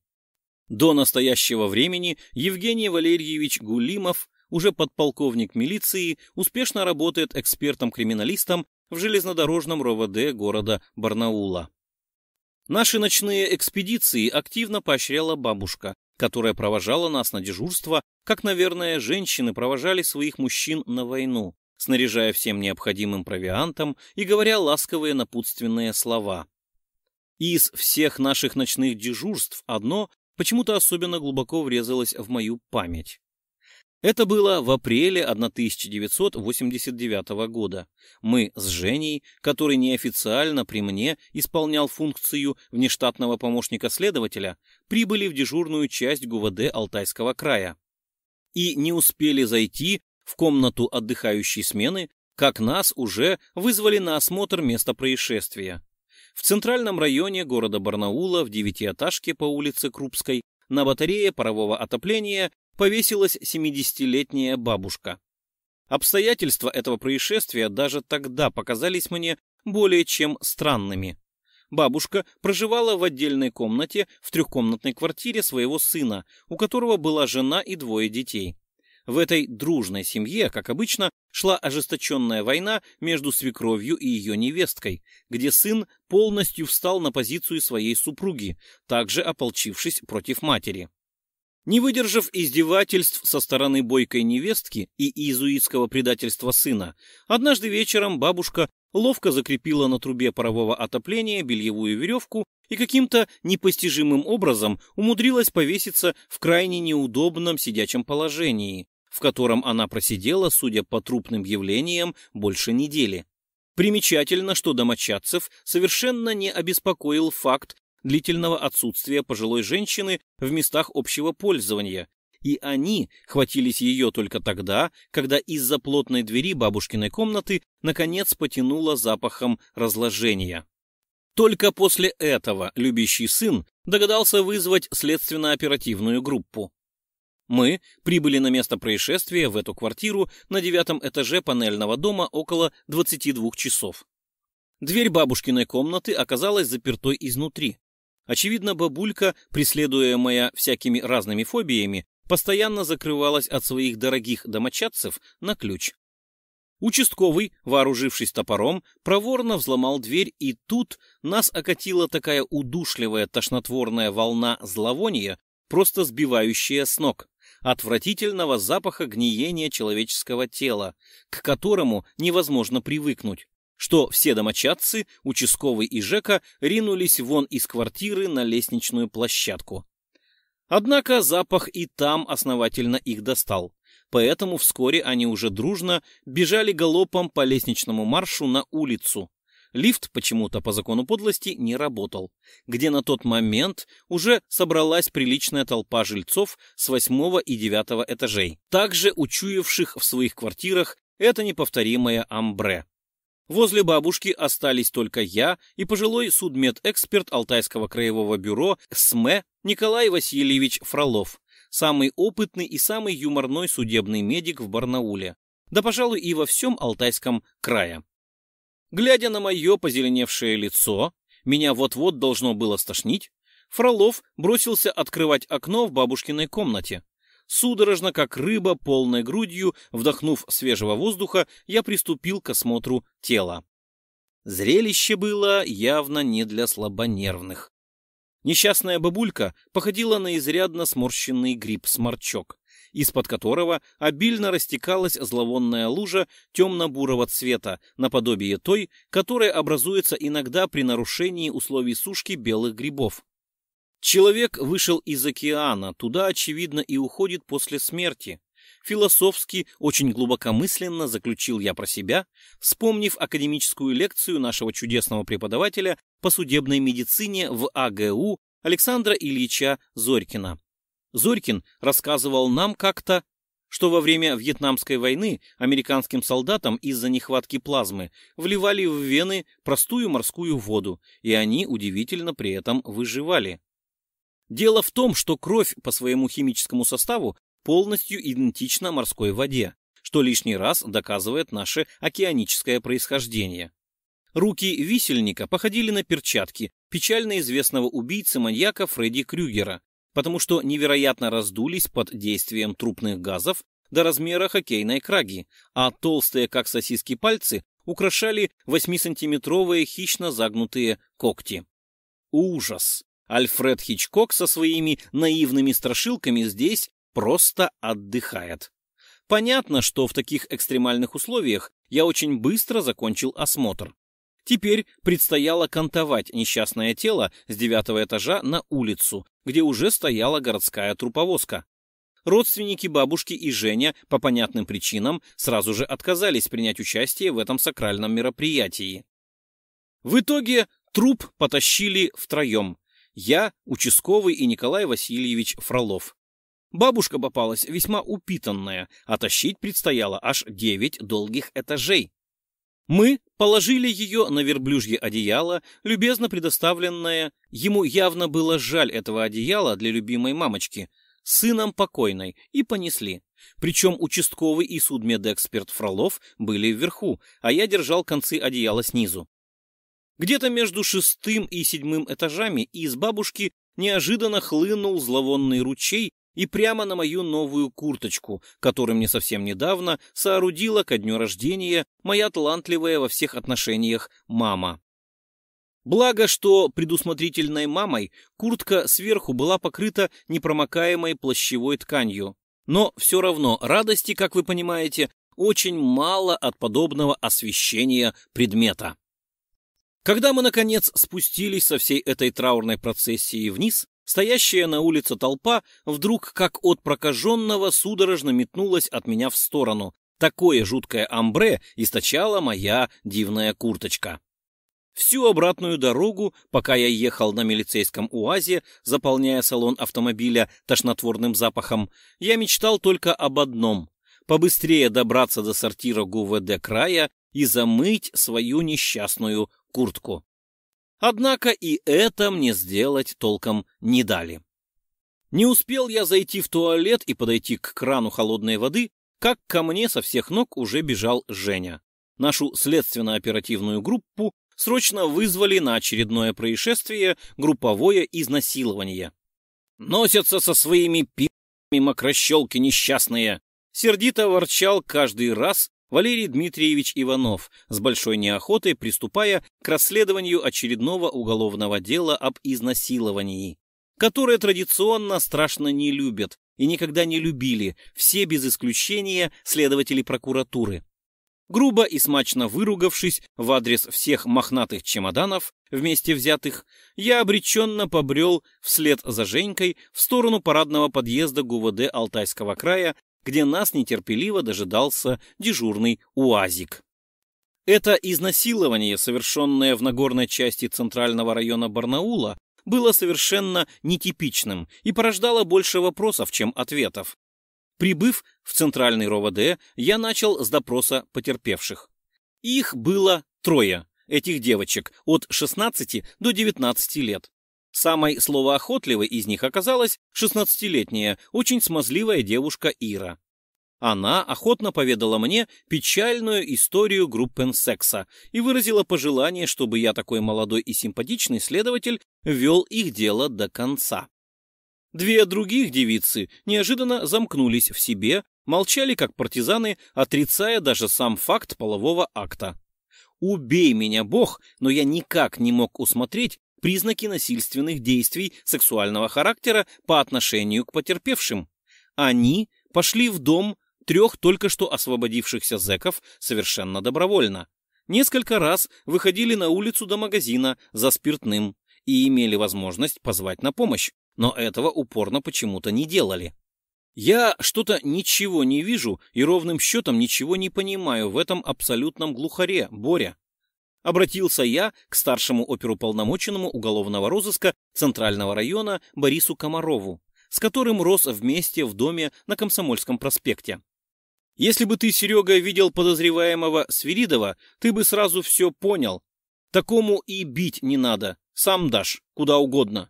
До настоящего времени Евгений Валерьевич Гулимов, уже подполковник милиции, успешно работает экспертом-криминалистом в железнодорожном РОВД города Барнаула. Наши ночные экспедиции активно поощряла бабушка, которая провожала нас на дежурство, как, наверное, женщины провожали своих мужчин на войну снаряжая всем необходимым провиантом и говоря ласковые напутственные слова. Из всех наших ночных дежурств одно почему-то особенно глубоко врезалось в мою память. Это было в апреле 1989 года. Мы с Женей, который неофициально при мне исполнял функцию внештатного помощника следователя, прибыли в дежурную часть ГУВД Алтайского края. И не успели зайти, в комнату отдыхающей смены, как нас, уже вызвали на осмотр места происшествия. В центральном районе города Барнаула в девятиэтажке по улице Крупской на батарее парового отопления повесилась 70-летняя бабушка. Обстоятельства этого происшествия даже тогда показались мне более чем странными. Бабушка проживала в отдельной комнате в трехкомнатной квартире своего сына, у которого была жена и двое детей. В этой дружной семье, как обычно, шла ожесточенная война между свекровью и ее невесткой, где сын полностью встал на позицию своей супруги, также ополчившись против матери. Не выдержав издевательств со стороны бойкой невестки и иезуитского предательства сына, однажды вечером бабушка ловко закрепила на трубе парового отопления бельевую веревку и каким-то непостижимым образом умудрилась повеситься в крайне неудобном сидячем положении, в котором она просидела, судя по трупным явлениям, больше недели. Примечательно, что домочадцев совершенно не обеспокоил факт длительного отсутствия пожилой женщины в местах общего пользования, и они хватились ее только тогда, когда из-за плотной двери бабушкиной комнаты наконец потянуло запахом разложения. Только после этого любящий сын догадался вызвать следственно-оперативную группу. Мы прибыли на место происшествия в эту квартиру на девятом этаже панельного дома около 22 часов. Дверь бабушкиной комнаты оказалась запертой изнутри. Очевидно, бабулька, преследуемая всякими разными фобиями, постоянно закрывалась от своих дорогих домочадцев на ключ. Участковый, вооружившись топором, проворно взломал дверь, и тут нас окатила такая удушливая тошнотворная волна зловония, просто сбивающая с ног отвратительного запаха гниения человеческого тела, к которому невозможно привыкнуть, что все домочадцы, участковый и Жека ринулись вон из квартиры на лестничную площадку. Однако запах и там основательно их достал, поэтому вскоре они уже дружно бежали галопом по лестничному маршу на улицу, Лифт почему-то по закону подлости не работал, где на тот момент уже собралась приличная толпа жильцов с восьмого и девятого этажей, также учуявших в своих квартирах это неповторимое амбре. Возле бабушки остались только я и пожилой судмедэксперт Алтайского краевого бюро СМЭ эм Николай Васильевич Фролов, самый опытный и самый юморной судебный медик в Барнауле, да, пожалуй, и во всем Алтайском крае. Глядя на мое позеленевшее лицо, меня вот-вот должно было стошнить, Фролов бросился открывать окно в бабушкиной комнате. Судорожно, как рыба, полной грудью, вдохнув свежего воздуха, я приступил к осмотру тела. Зрелище было явно не для слабонервных. Несчастная бабулька походила на изрядно сморщенный гриб-сморчок из-под которого обильно растекалась зловонная лужа темно-бурого цвета, наподобие той, которая образуется иногда при нарушении условий сушки белых грибов. Человек вышел из океана, туда, очевидно, и уходит после смерти. Философски, очень глубокомысленно заключил я про себя, вспомнив академическую лекцию нашего чудесного преподавателя по судебной медицине в АГУ Александра Ильича Зорькина. Зорькин рассказывал нам как-то, что во время Вьетнамской войны американским солдатам из-за нехватки плазмы вливали в вены простую морскую воду, и они удивительно при этом выживали. Дело в том, что кровь по своему химическому составу полностью идентична морской воде, что лишний раз доказывает наше океаническое происхождение. Руки висельника походили на перчатки печально известного убийцы-маньяка Фредди Крюгера, потому что невероятно раздулись под действием трупных газов до размера хоккейной краги, а толстые, как сосиски, пальцы украшали 8-сантиметровые хищно загнутые когти. Ужас! Альфред Хичкок со своими наивными страшилками здесь просто отдыхает. Понятно, что в таких экстремальных условиях я очень быстро закончил осмотр. Теперь предстояло кантовать несчастное тело с девятого этажа на улицу, где уже стояла городская труповозка. Родственники бабушки и Женя по понятным причинам сразу же отказались принять участие в этом сакральном мероприятии. В итоге труп потащили втроем. Я, участковый и Николай Васильевич Фролов. Бабушка попалась весьма упитанная, а тащить предстояло аж девять долгих этажей. Мы положили ее на верблюжье одеяло, любезно предоставленное. Ему явно было жаль этого одеяла для любимой мамочки, сыном покойной, и понесли. Причем участковый и судмедэксперт Фролов были вверху, а я держал концы одеяла снизу. Где-то между шестым и седьмым этажами из бабушки неожиданно хлынул зловонный ручей и прямо на мою новую курточку, которую мне совсем недавно соорудила ко дню рождения моя талантливая во всех отношениях мама. Благо, что предусмотрительной мамой куртка сверху была покрыта непромокаемой плащевой тканью. Но все равно радости, как вы понимаете, очень мало от подобного освещения предмета. Когда мы, наконец, спустились со всей этой траурной процессии вниз, Стоящая на улице толпа вдруг, как от прокаженного, судорожно метнулась от меня в сторону. Такое жуткое амбре источала моя дивная курточка. Всю обратную дорогу, пока я ехал на милицейском УАЗе, заполняя салон автомобиля тошнотворным запахом, я мечтал только об одном — побыстрее добраться до сортира ГУВД края и замыть свою несчастную куртку. Однако и это мне сделать толком не дали. Не успел я зайти в туалет и подойти к крану холодной воды, как ко мне со всех ног уже бежал Женя. Нашу следственно-оперативную группу срочно вызвали на очередное происшествие групповое изнасилование. «Носятся со своими пи***ми мокрощелки несчастные!» Сердито ворчал каждый раз, Валерий Дмитриевич Иванов, с большой неохотой приступая к расследованию очередного уголовного дела об изнасиловании, которое традиционно страшно не любят и никогда не любили все без исключения следователи прокуратуры. Грубо и смачно выругавшись в адрес всех мохнатых чемоданов, вместе взятых, я обреченно побрел вслед за Женькой в сторону парадного подъезда ГУВД Алтайского края где нас нетерпеливо дожидался дежурный УАЗик. Это изнасилование, совершенное в Нагорной части центрального района Барнаула, было совершенно нетипичным и порождало больше вопросов, чем ответов. Прибыв в центральный РОВД, я начал с допроса потерпевших. Их было трое, этих девочек, от 16 до 19 лет. Самой словоохотливой из них оказалась 16-летняя, очень смазливая девушка Ира. Она охотно поведала мне печальную историю группенсекса и выразила пожелание, чтобы я, такой молодой и симпатичный следователь, вел их дело до конца. Две других девицы неожиданно замкнулись в себе, молчали как партизаны, отрицая даже сам факт полового акта. Убей меня, Бог, но я никак не мог усмотреть признаки насильственных действий сексуального характера по отношению к потерпевшим. Они пошли в дом трех только что освободившихся зэков совершенно добровольно. Несколько раз выходили на улицу до магазина за спиртным и имели возможность позвать на помощь, но этого упорно почему-то не делали. Я что-то ничего не вижу и ровным счетом ничего не понимаю в этом абсолютном глухаре, Боря. Обратился я к старшему оперуполномоченному уголовного розыска Центрального района Борису Комарову, с которым рос вместе в доме на Комсомольском проспекте. «Если бы ты, Серега, видел подозреваемого Свиридова, ты бы сразу все понял. Такому и бить не надо, сам дашь, куда угодно».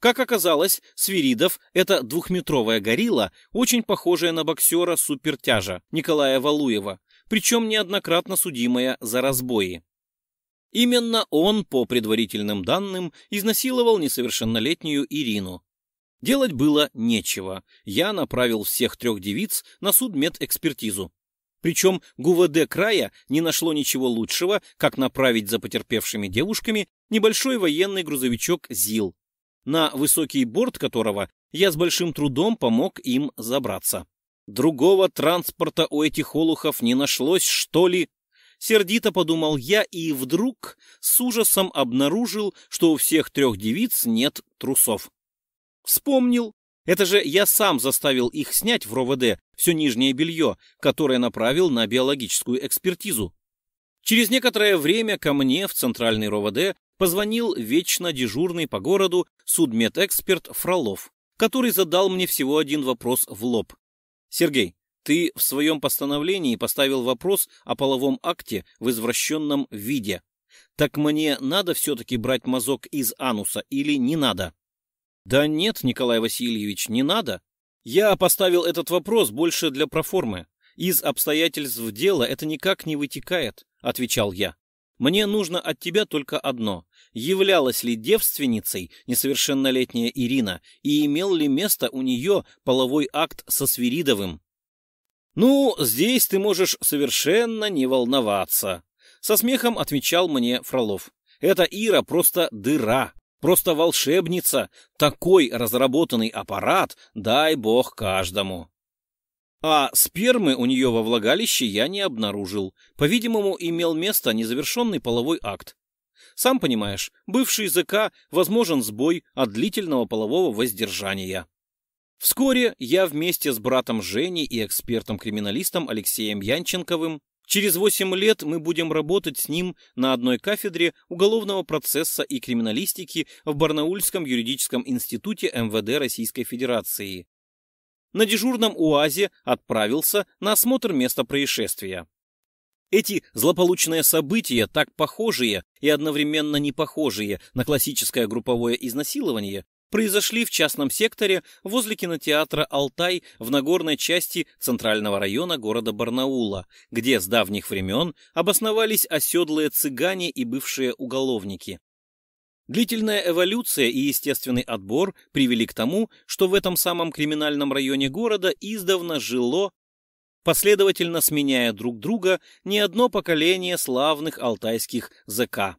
Как оказалось, Свиридов – это двухметровая горилла, очень похожая на боксера супертяжа Николая Валуева, причем неоднократно судимая за разбои. Именно он, по предварительным данным, изнасиловал несовершеннолетнюю Ирину. Делать было нечего. Я направил всех трех девиц на судмедэкспертизу. Причем ГУВД края не нашло ничего лучшего, как направить за потерпевшими девушками небольшой военный грузовичок ЗИЛ, на высокий борт которого я с большим трудом помог им забраться. Другого транспорта у этих олухов не нашлось, что ли? Сердито подумал я и вдруг с ужасом обнаружил, что у всех трех девиц нет трусов. Вспомнил. Это же я сам заставил их снять в РОВД все нижнее белье, которое направил на биологическую экспертизу. Через некоторое время ко мне в центральный РОВД позвонил вечно дежурный по городу судмедэксперт Фролов, который задал мне всего один вопрос в лоб. «Сергей, ты в своем постановлении поставил вопрос о половом акте в извращенном виде. Так мне надо все-таки брать мазок из ануса или не надо? Да нет, Николай Васильевич, не надо. Я поставил этот вопрос больше для проформы. Из обстоятельств дела это никак не вытекает, отвечал я. Мне нужно от тебя только одно. Являлась ли девственницей несовершеннолетняя Ирина и имел ли место у нее половой акт со Свиридовым? «Ну, здесь ты можешь совершенно не волноваться», — со смехом отмечал мне Фролов. «Эта Ира просто дыра, просто волшебница. Такой разработанный аппарат, дай бог каждому». А спермы у нее во влагалище я не обнаружил. По-видимому, имел место незавершенный половой акт. Сам понимаешь, бывший языка возможен сбой от длительного полового воздержания. Вскоре я вместе с братом Женей и экспертом-криминалистом Алексеем Янченковым Через 8 лет мы будем работать с ним на одной кафедре уголовного процесса и криминалистики в Барнаульском юридическом институте МВД Российской Федерации. На дежурном УАЗе отправился на осмотр места происшествия. Эти злополучные события, так похожие и одновременно непохожие на классическое групповое изнасилование, произошли в частном секторе возле кинотеатра «Алтай» в Нагорной части центрального района города Барнаула, где с давних времен обосновались оседлые цыгане и бывшие уголовники. Длительная эволюция и естественный отбор привели к тому, что в этом самом криминальном районе города издавна жило, последовательно сменяя друг друга, не одно поколение славных алтайских ЗК.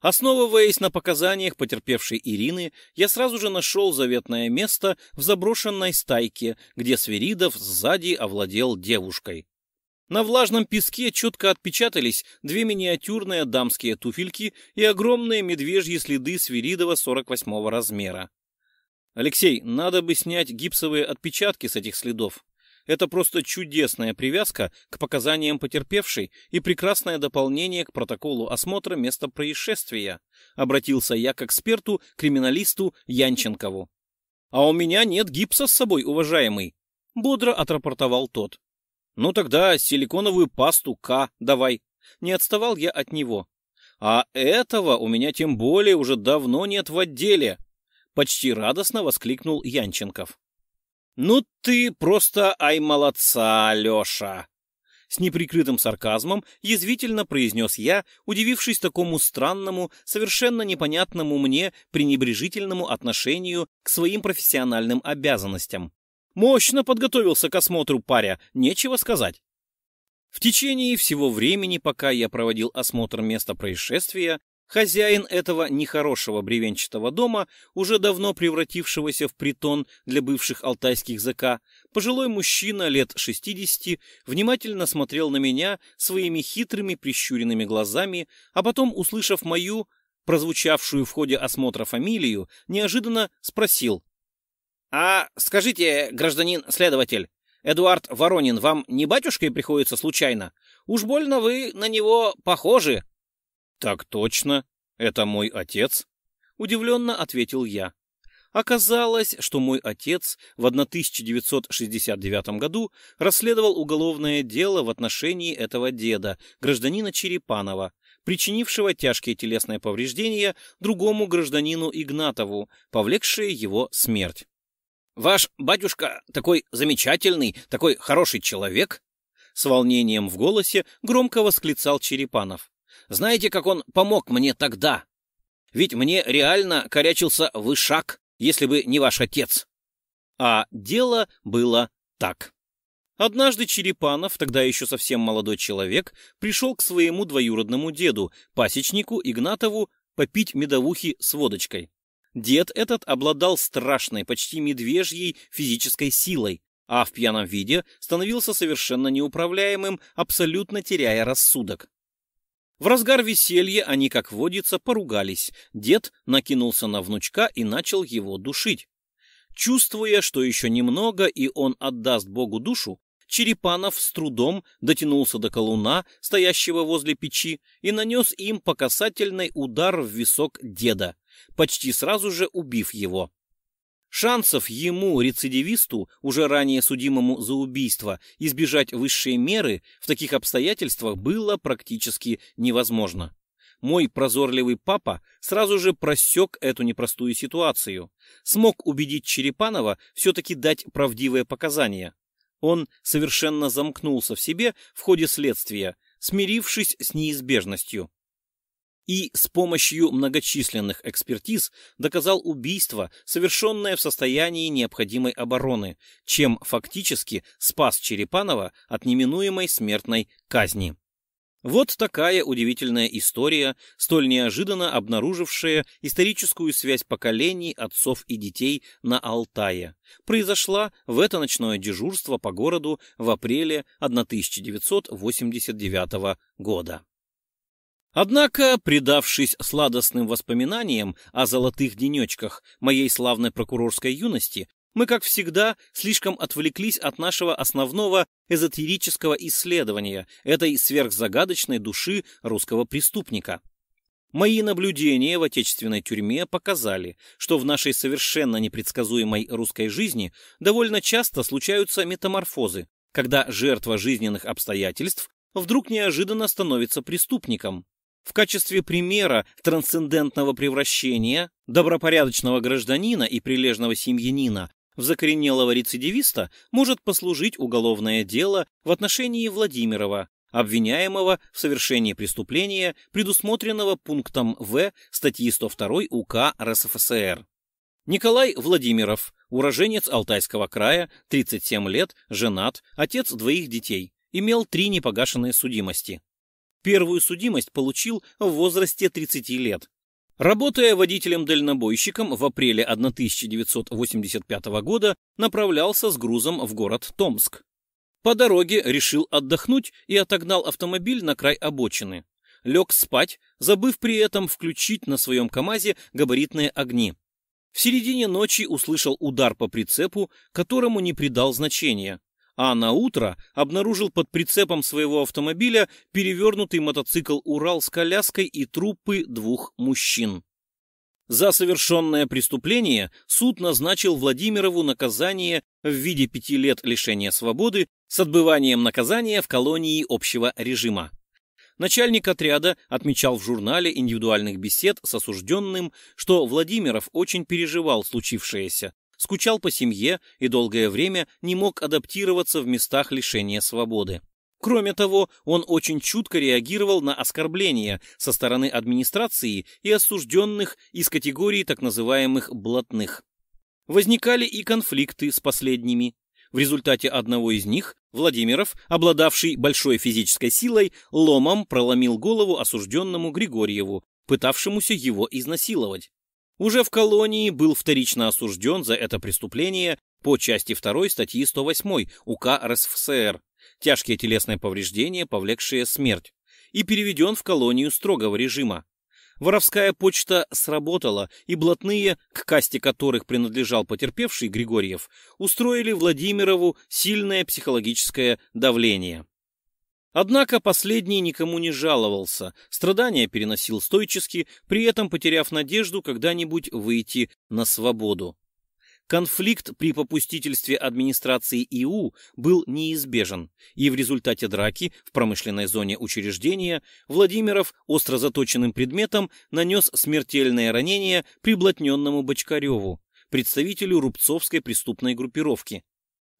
Основываясь на показаниях потерпевшей Ирины, я сразу же нашел заветное место в заброшенной стайке, где Свиридов сзади овладел девушкой. На влажном песке четко отпечатались две миниатюрные дамские туфельки и огромные медвежьи следы Свиридова 48 размера. «Алексей, надо бы снять гипсовые отпечатки с этих следов», это просто чудесная привязка к показаниям потерпевшей и прекрасное дополнение к протоколу осмотра места происшествия, обратился я к эксперту, криминалисту Янченкову. А у меня нет гипса с собой, уважаемый, бодро отрапортовал тот. Ну тогда силиконовую пасту К давай. Не отставал я от него. А этого у меня тем более уже давно нет в отделе, почти радостно воскликнул Янченков. «Ну ты просто ай молодца, Леша!» С неприкрытым сарказмом язвительно произнес я, удивившись такому странному, совершенно непонятному мне пренебрежительному отношению к своим профессиональным обязанностям. Мощно подготовился к осмотру паря, нечего сказать. В течение всего времени, пока я проводил осмотр места происшествия, Хозяин этого нехорошего бревенчатого дома, уже давно превратившегося в притон для бывших алтайских ЗК, пожилой мужчина лет 60, внимательно смотрел на меня своими хитрыми прищуренными глазами, а потом, услышав мою, прозвучавшую в ходе осмотра фамилию, неожиданно спросил. «А скажите, гражданин следователь, Эдуард Воронин вам не батюшкой приходится случайно? Уж больно вы на него похожи!» «Так точно, это мой отец», — удивленно ответил я. Оказалось, что мой отец в 1969 году расследовал уголовное дело в отношении этого деда, гражданина Черепанова, причинившего тяжкие телесные повреждения другому гражданину Игнатову, повлекшие его смерть. «Ваш батюшка такой замечательный, такой хороший человек!» С волнением в голосе громко восклицал Черепанов. Знаете, как он помог мне тогда? Ведь мне реально корячился вышак, если бы не ваш отец. А дело было так. Однажды Черепанов, тогда еще совсем молодой человек, пришел к своему двоюродному деду, пасечнику Игнатову, попить медовухи с водочкой. Дед этот обладал страшной, почти медвежьей физической силой, а в пьяном виде становился совершенно неуправляемым, абсолютно теряя рассудок. В разгар веселья они, как водится, поругались. Дед накинулся на внучка и начал его душить. Чувствуя, что еще немного, и он отдаст Богу душу, Черепанов с трудом дотянулся до колуна, стоящего возле печи, и нанес им покасательный удар в висок деда, почти сразу же убив его. Шансов ему, рецидивисту, уже ранее судимому за убийство, избежать высшей меры в таких обстоятельствах было практически невозможно. Мой прозорливый папа сразу же просек эту непростую ситуацию. Смог убедить Черепанова все-таки дать правдивые показания. Он совершенно замкнулся в себе в ходе следствия, смирившись с неизбежностью и с помощью многочисленных экспертиз доказал убийство, совершенное в состоянии необходимой обороны, чем фактически спас Черепанова от неминуемой смертной казни. Вот такая удивительная история, столь неожиданно обнаружившая историческую связь поколений отцов и детей на Алтае, произошла в это ночное дежурство по городу в апреле 1989 года. Однако, предавшись сладостным воспоминаниям о золотых денечках моей славной прокурорской юности, мы, как всегда, слишком отвлеклись от нашего основного эзотерического исследования этой сверхзагадочной души русского преступника. Мои наблюдения в отечественной тюрьме показали, что в нашей совершенно непредсказуемой русской жизни довольно часто случаются метаморфозы, когда жертва жизненных обстоятельств вдруг неожиданно становится преступником. В качестве примера трансцендентного превращения добропорядочного гражданина и прилежного семьянина в закоренелого рецидивиста может послужить уголовное дело в отношении Владимирова, обвиняемого в совершении преступления, предусмотренного пунктом В статьи 102 УК РСФСР. Николай Владимиров, уроженец Алтайского края, 37 лет, женат, отец двоих детей, имел три непогашенные судимости. Первую судимость получил в возрасте 30 лет. Работая водителем-дальнобойщиком в апреле 1985 года, направлялся с грузом в город Томск. По дороге решил отдохнуть и отогнал автомобиль на край обочины. Лег спать, забыв при этом включить на своем КАМАЗе габаритные огни. В середине ночи услышал удар по прицепу, которому не придал значения а на утро обнаружил под прицепом своего автомобиля перевернутый мотоцикл «Урал» с коляской и трупы двух мужчин. За совершенное преступление суд назначил Владимирову наказание в виде пяти лет лишения свободы с отбыванием наказания в колонии общего режима. Начальник отряда отмечал в журнале индивидуальных бесед с осужденным, что Владимиров очень переживал случившееся, скучал по семье и долгое время не мог адаптироваться в местах лишения свободы. Кроме того, он очень чутко реагировал на оскорбления со стороны администрации и осужденных из категории так называемых «блатных». Возникали и конфликты с последними. В результате одного из них Владимиров, обладавший большой физической силой, ломом проломил голову осужденному Григорьеву, пытавшемуся его изнасиловать уже в колонии был вторично осужден за это преступление по части 2 статьи 108 УК РСФСР «Тяжкие телесные повреждения, повлекшие смерть» и переведен в колонию строгого режима. Воровская почта сработала, и блатные, к касте которых принадлежал потерпевший Григорьев, устроили Владимирову сильное психологическое давление. Однако последний никому не жаловался, страдания переносил стойчески, при этом потеряв надежду когда-нибудь выйти на свободу. Конфликт при попустительстве администрации ИУ был неизбежен, и в результате драки в промышленной зоне учреждения Владимиров остро заточенным предметом нанес смертельное ранение приблотненному Бочкареву, представителю рубцовской преступной группировки.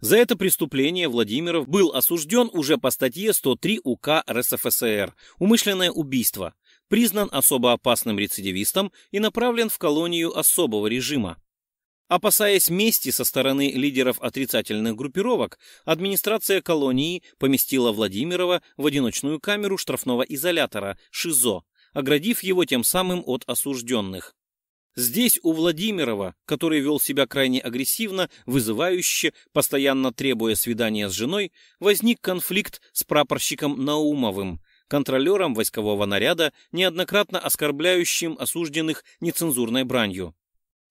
За это преступление Владимиров был осужден уже по статье 103 УК РСФСР «Умышленное убийство», признан особо опасным рецидивистом и направлен в колонию особого режима. Опасаясь мести со стороны лидеров отрицательных группировок, администрация колонии поместила Владимирова в одиночную камеру штрафного изолятора ШИЗО, оградив его тем самым от осужденных. Здесь у Владимирова, который вел себя крайне агрессивно, вызывающе, постоянно требуя свидания с женой, возник конфликт с прапорщиком Наумовым, контролером войскового наряда, неоднократно оскорбляющим осужденных нецензурной бранью.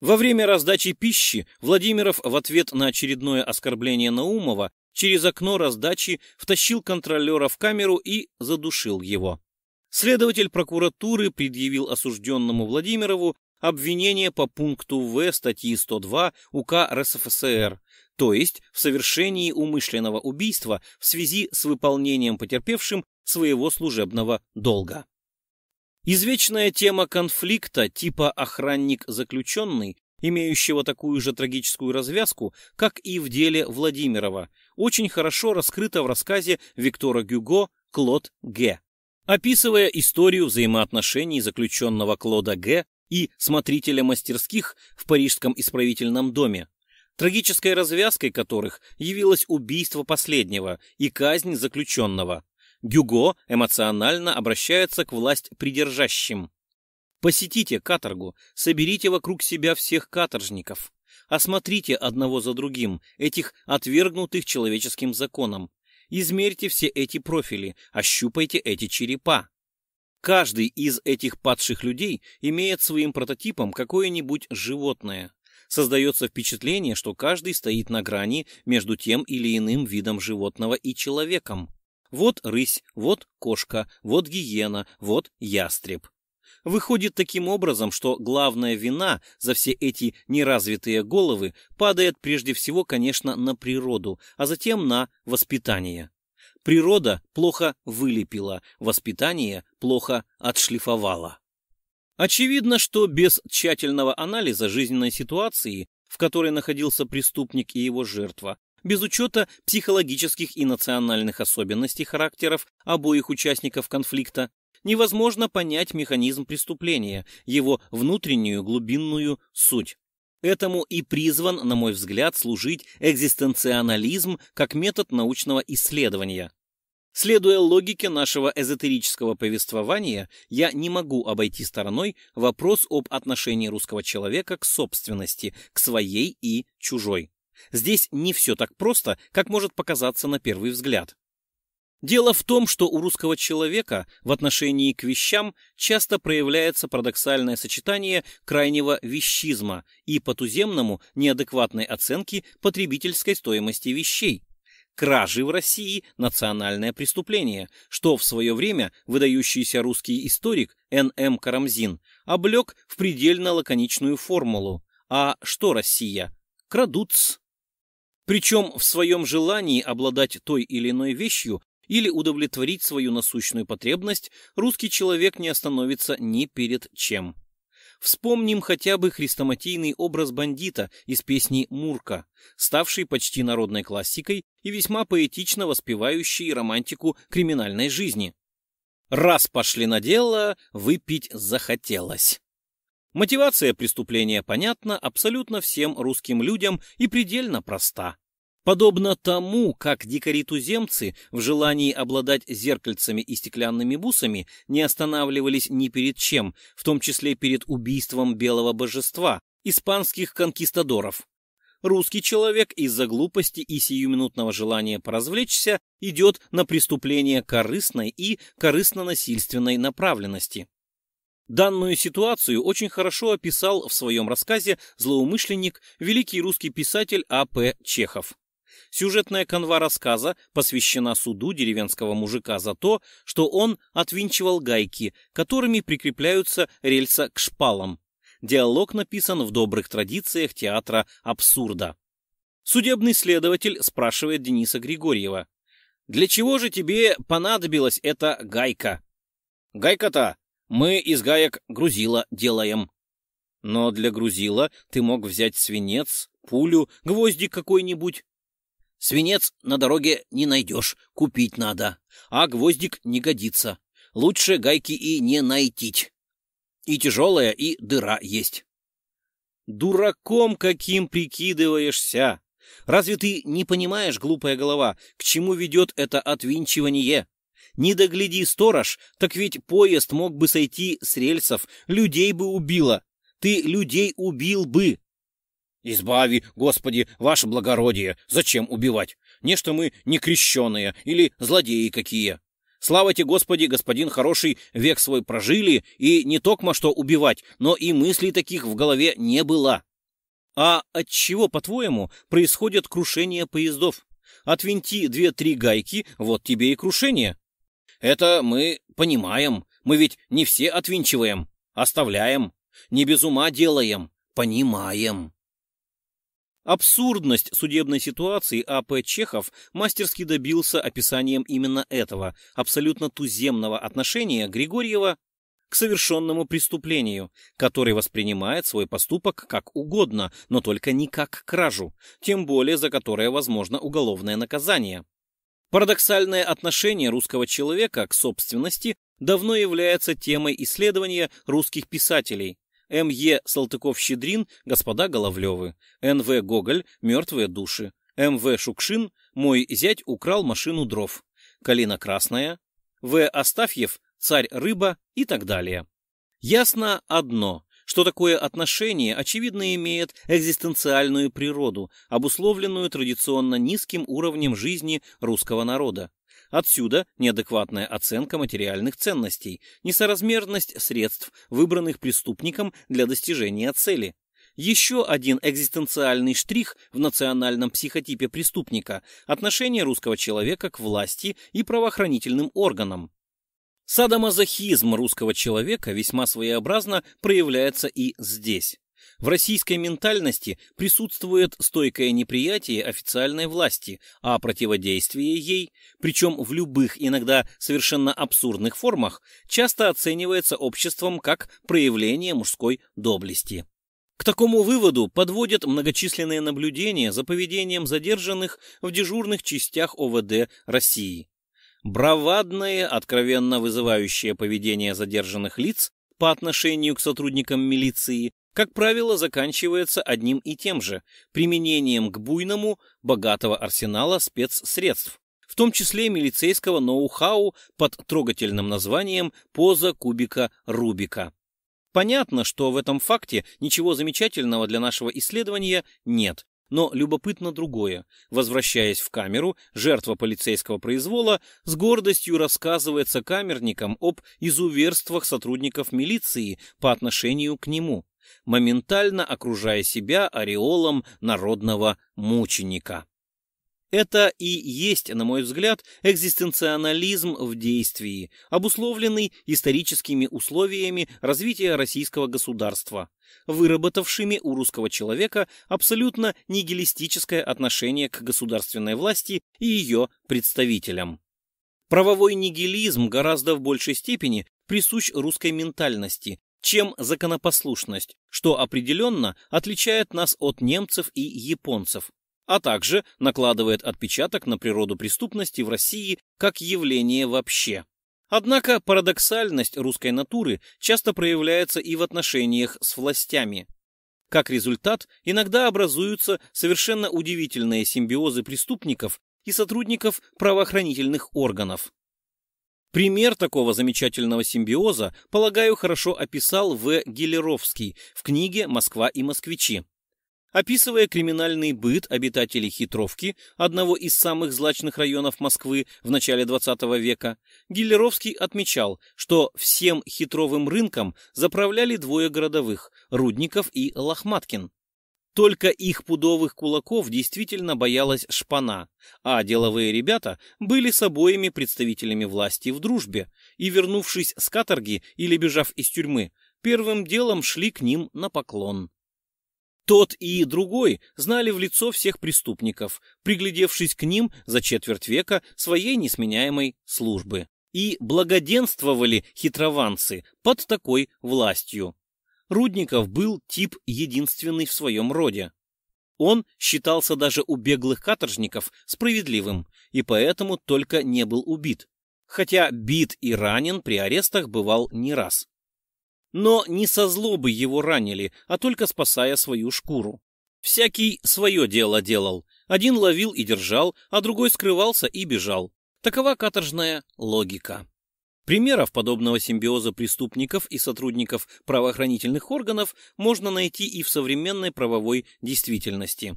Во время раздачи пищи Владимиров в ответ на очередное оскорбление Наумова через окно раздачи втащил контролера в камеру и задушил его. Следователь прокуратуры предъявил осужденному Владимирову обвинение по пункту В статьи 102 УК РСФСР, то есть в совершении умышленного убийства в связи с выполнением потерпевшим своего служебного долга. Извечная тема конфликта типа «охранник-заключенный», имеющего такую же трагическую развязку, как и в деле Владимирова, очень хорошо раскрыта в рассказе Виктора Гюго «Клод Г» описывая историю взаимоотношений заключенного Клода Г и смотрителя мастерских в Парижском исправительном доме, трагической развязкой которых явилось убийство последнего и казнь заключенного. Гюго эмоционально обращается к власть придержащим. Посетите каторгу, соберите вокруг себя всех каторжников. Осмотрите одного за другим этих отвергнутых человеческим законом. Измерьте все эти профили, ощупайте эти черепа. Каждый из этих падших людей имеет своим прототипом какое-нибудь животное. Создается впечатление, что каждый стоит на грани между тем или иным видом животного и человеком. Вот рысь, вот кошка, вот гиена, вот ястреб. Выходит таким образом, что главная вина за все эти неразвитые головы падает прежде всего, конечно, на природу, а затем на воспитание. Природа плохо вылепила, воспитание плохо отшлифовало. Очевидно, что без тщательного анализа жизненной ситуации, в которой находился преступник и его жертва, без учета психологических и национальных особенностей характеров обоих участников конфликта, невозможно понять механизм преступления, его внутреннюю глубинную суть. Этому и призван, на мой взгляд, служить экзистенционализм как метод научного исследования. Следуя логике нашего эзотерического повествования, я не могу обойти стороной вопрос об отношении русского человека к собственности, к своей и чужой. Здесь не все так просто, как может показаться на первый взгляд. Дело в том, что у русского человека в отношении к вещам часто проявляется парадоксальное сочетание крайнего вещизма и по-туземному неадекватной оценки потребительской стоимости вещей. Кражи в России – национальное преступление, что в свое время выдающийся русский историк Н.М. Карамзин облег в предельно лаконичную формулу «А что Россия? Крадутся». Причем в своем желании обладать той или иной вещью или удовлетворить свою насущную потребность, русский человек не остановится ни перед чем. Вспомним хотя бы хрестоматийный образ бандита из песни «Мурка», ставший почти народной классикой и весьма поэтично воспевающий романтику криминальной жизни. «Раз пошли на дело, выпить захотелось». Мотивация преступления понятна абсолютно всем русским людям и предельно проста. Подобно тому, как дикари-туземцы в желании обладать зеркальцами и стеклянными бусами не останавливались ни перед чем, в том числе перед убийством белого божества, испанских конкистадоров. Русский человек из-за глупости и сиюминутного желания поразвлечься идет на преступление корыстной и корыстно-насильственной направленности. Данную ситуацию очень хорошо описал в своем рассказе злоумышленник великий русский писатель А.П. Чехов. Сюжетная канва рассказа посвящена суду деревенского мужика за то, что он отвинчивал гайки, которыми прикрепляются рельса к шпалам. Диалог написан в добрых традициях театра абсурда. Судебный следователь спрашивает Дениса Григорьева. «Для чего же тебе понадобилась эта гайка?» «Гайка-то! Мы из гаек грузила делаем». «Но для грузила ты мог взять свинец, пулю, гвоздик какой-нибудь. Свинец на дороге не найдешь, купить надо. А гвоздик не годится. Лучше гайки и не найтить. И тяжелая, и дыра есть. Дураком каким прикидываешься? Разве ты не понимаешь, глупая голова, к чему ведет это отвинчивание? Не догляди, сторож, так ведь поезд мог бы сойти с рельсов, людей бы убило. Ты людей убил бы, «Избави, Господи, ваше благородие! Зачем убивать? Нечто мы не крещеные или злодеи какие!» Слава тебе, Господи, господин хороший, век свой прожили, и не токмо что убивать, но и мыслей таких в голове не было. А от чего, по-твоему, происходит крушение поездов? Отвинти две-три гайки, вот тебе и крушение. Это мы понимаем, мы ведь не все отвинчиваем, оставляем, не без ума делаем, понимаем. Абсурдность судебной ситуации А.П. Чехов мастерски добился описанием именно этого, абсолютно туземного отношения Григорьева к совершенному преступлению, который воспринимает свой поступок как угодно, но только не как кражу, тем более за которое возможно уголовное наказание. Парадоксальное отношение русского человека к собственности давно является темой исследования русских писателей, М.Е. Салтыков-Щедрин «Господа Головлевы», Н.В. Гоголь «Мертвые души», М.В. Шукшин «Мой зять украл машину дров», Калина Красная, В. Астафьев «Царь рыба» и так далее. Ясно одно, что такое отношение, очевидно, имеет экзистенциальную природу, обусловленную традиционно низким уровнем жизни русского народа. Отсюда неадекватная оценка материальных ценностей, несоразмерность средств, выбранных преступником для достижения цели. Еще один экзистенциальный штрих в национальном психотипе преступника – отношение русского человека к власти и правоохранительным органам. Садомазохизм русского человека весьма своеобразно проявляется и здесь. В российской ментальности присутствует стойкое неприятие официальной власти, а противодействие ей, причем в любых, иногда совершенно абсурдных формах, часто оценивается обществом как проявление мужской доблести. К такому выводу подводят многочисленные наблюдения за поведением задержанных в дежурных частях ОВД России. Бравадное, откровенно вызывающее поведение задержанных лиц по отношению к сотрудникам милиции как правило, заканчивается одним и тем же – применением к буйному, богатого арсенала спецсредств, в том числе милицейского ноу-хау под трогательным названием «поза кубика Рубика». Понятно, что в этом факте ничего замечательного для нашего исследования нет, но любопытно другое. Возвращаясь в камеру, жертва полицейского произвола с гордостью рассказывается камерникам об изуверствах сотрудников милиции по отношению к нему моментально окружая себя ореолом народного мученика. Это и есть, на мой взгляд, экзистенционализм в действии, обусловленный историческими условиями развития российского государства, выработавшими у русского человека абсолютно нигилистическое отношение к государственной власти и ее представителям. Правовой нигилизм гораздо в большей степени присущ русской ментальности, чем законопослушность, что определенно отличает нас от немцев и японцев, а также накладывает отпечаток на природу преступности в России как явление вообще. Однако парадоксальность русской натуры часто проявляется и в отношениях с властями. Как результат, иногда образуются совершенно удивительные симбиозы преступников и сотрудников правоохранительных органов. Пример такого замечательного симбиоза, полагаю, хорошо описал В. Гелеровский в книге «Москва и москвичи». Описывая криминальный быт обитателей Хитровки, одного из самых злачных районов Москвы в начале XX века, Гиллеровский отмечал, что всем хитровым рынком заправляли двое городовых – Рудников и Лохматкин. Только их пудовых кулаков действительно боялась шпана, а деловые ребята были с обоими представителями власти в дружбе, и, вернувшись с каторги или бежав из тюрьмы, первым делом шли к ним на поклон. Тот и другой знали в лицо всех преступников, приглядевшись к ним за четверть века своей несменяемой службы. И благоденствовали хитрованцы под такой властью. Рудников был тип единственный в своем роде. Он считался даже у беглых каторжников справедливым и поэтому только не был убит, хотя бит и ранен при арестах бывал не раз. Но не со злобы его ранили, а только спасая свою шкуру. Всякий свое дело делал, один ловил и держал, а другой скрывался и бежал. Такова каторжная логика. Примеров подобного симбиоза преступников и сотрудников правоохранительных органов можно найти и в современной правовой действительности.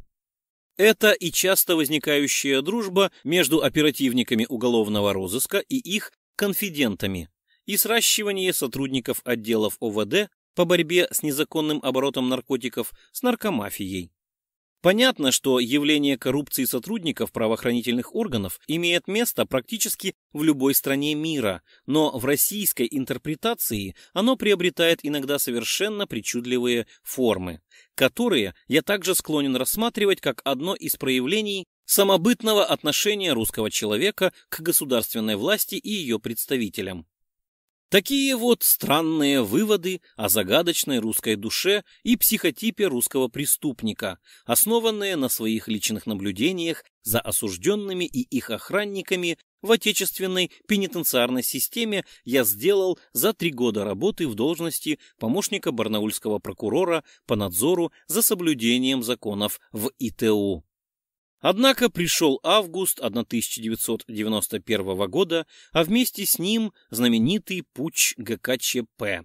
Это и часто возникающая дружба между оперативниками уголовного розыска и их конфидентами, и сращивание сотрудников отделов ОВД по борьбе с незаконным оборотом наркотиков с наркомафией. Понятно, что явление коррупции сотрудников правоохранительных органов имеет место практически в любой стране мира, но в российской интерпретации оно приобретает иногда совершенно причудливые формы, которые я также склонен рассматривать как одно из проявлений самобытного отношения русского человека к государственной власти и ее представителям. Такие вот странные выводы о загадочной русской душе и психотипе русского преступника, основанные на своих личных наблюдениях за осужденными и их охранниками в отечественной пенитенциарной системе, я сделал за три года работы в должности помощника барнаульского прокурора по надзору за соблюдением законов в ИТУ. Однако пришел август 1991 года, а вместе с ним знаменитый путч ГКЧП.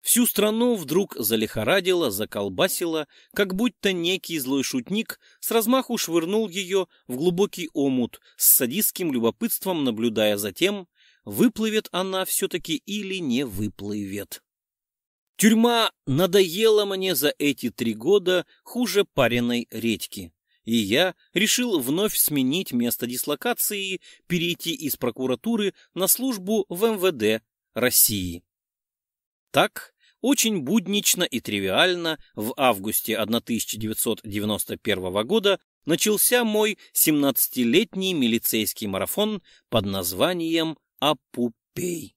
Всю страну вдруг залихорадило, заколбасило, как будто некий злой шутник с размаху швырнул ее в глубокий омут, с садистским любопытством наблюдая за тем, выплывет она все-таки или не выплывет. Тюрьма надоела мне за эти три года хуже пареной редьки и я решил вновь сменить место дислокации, перейти из прокуратуры на службу в МВД России. Так, очень буднично и тривиально в августе 1991 года начался мой 17-летний милицейский марафон под названием «Апупей».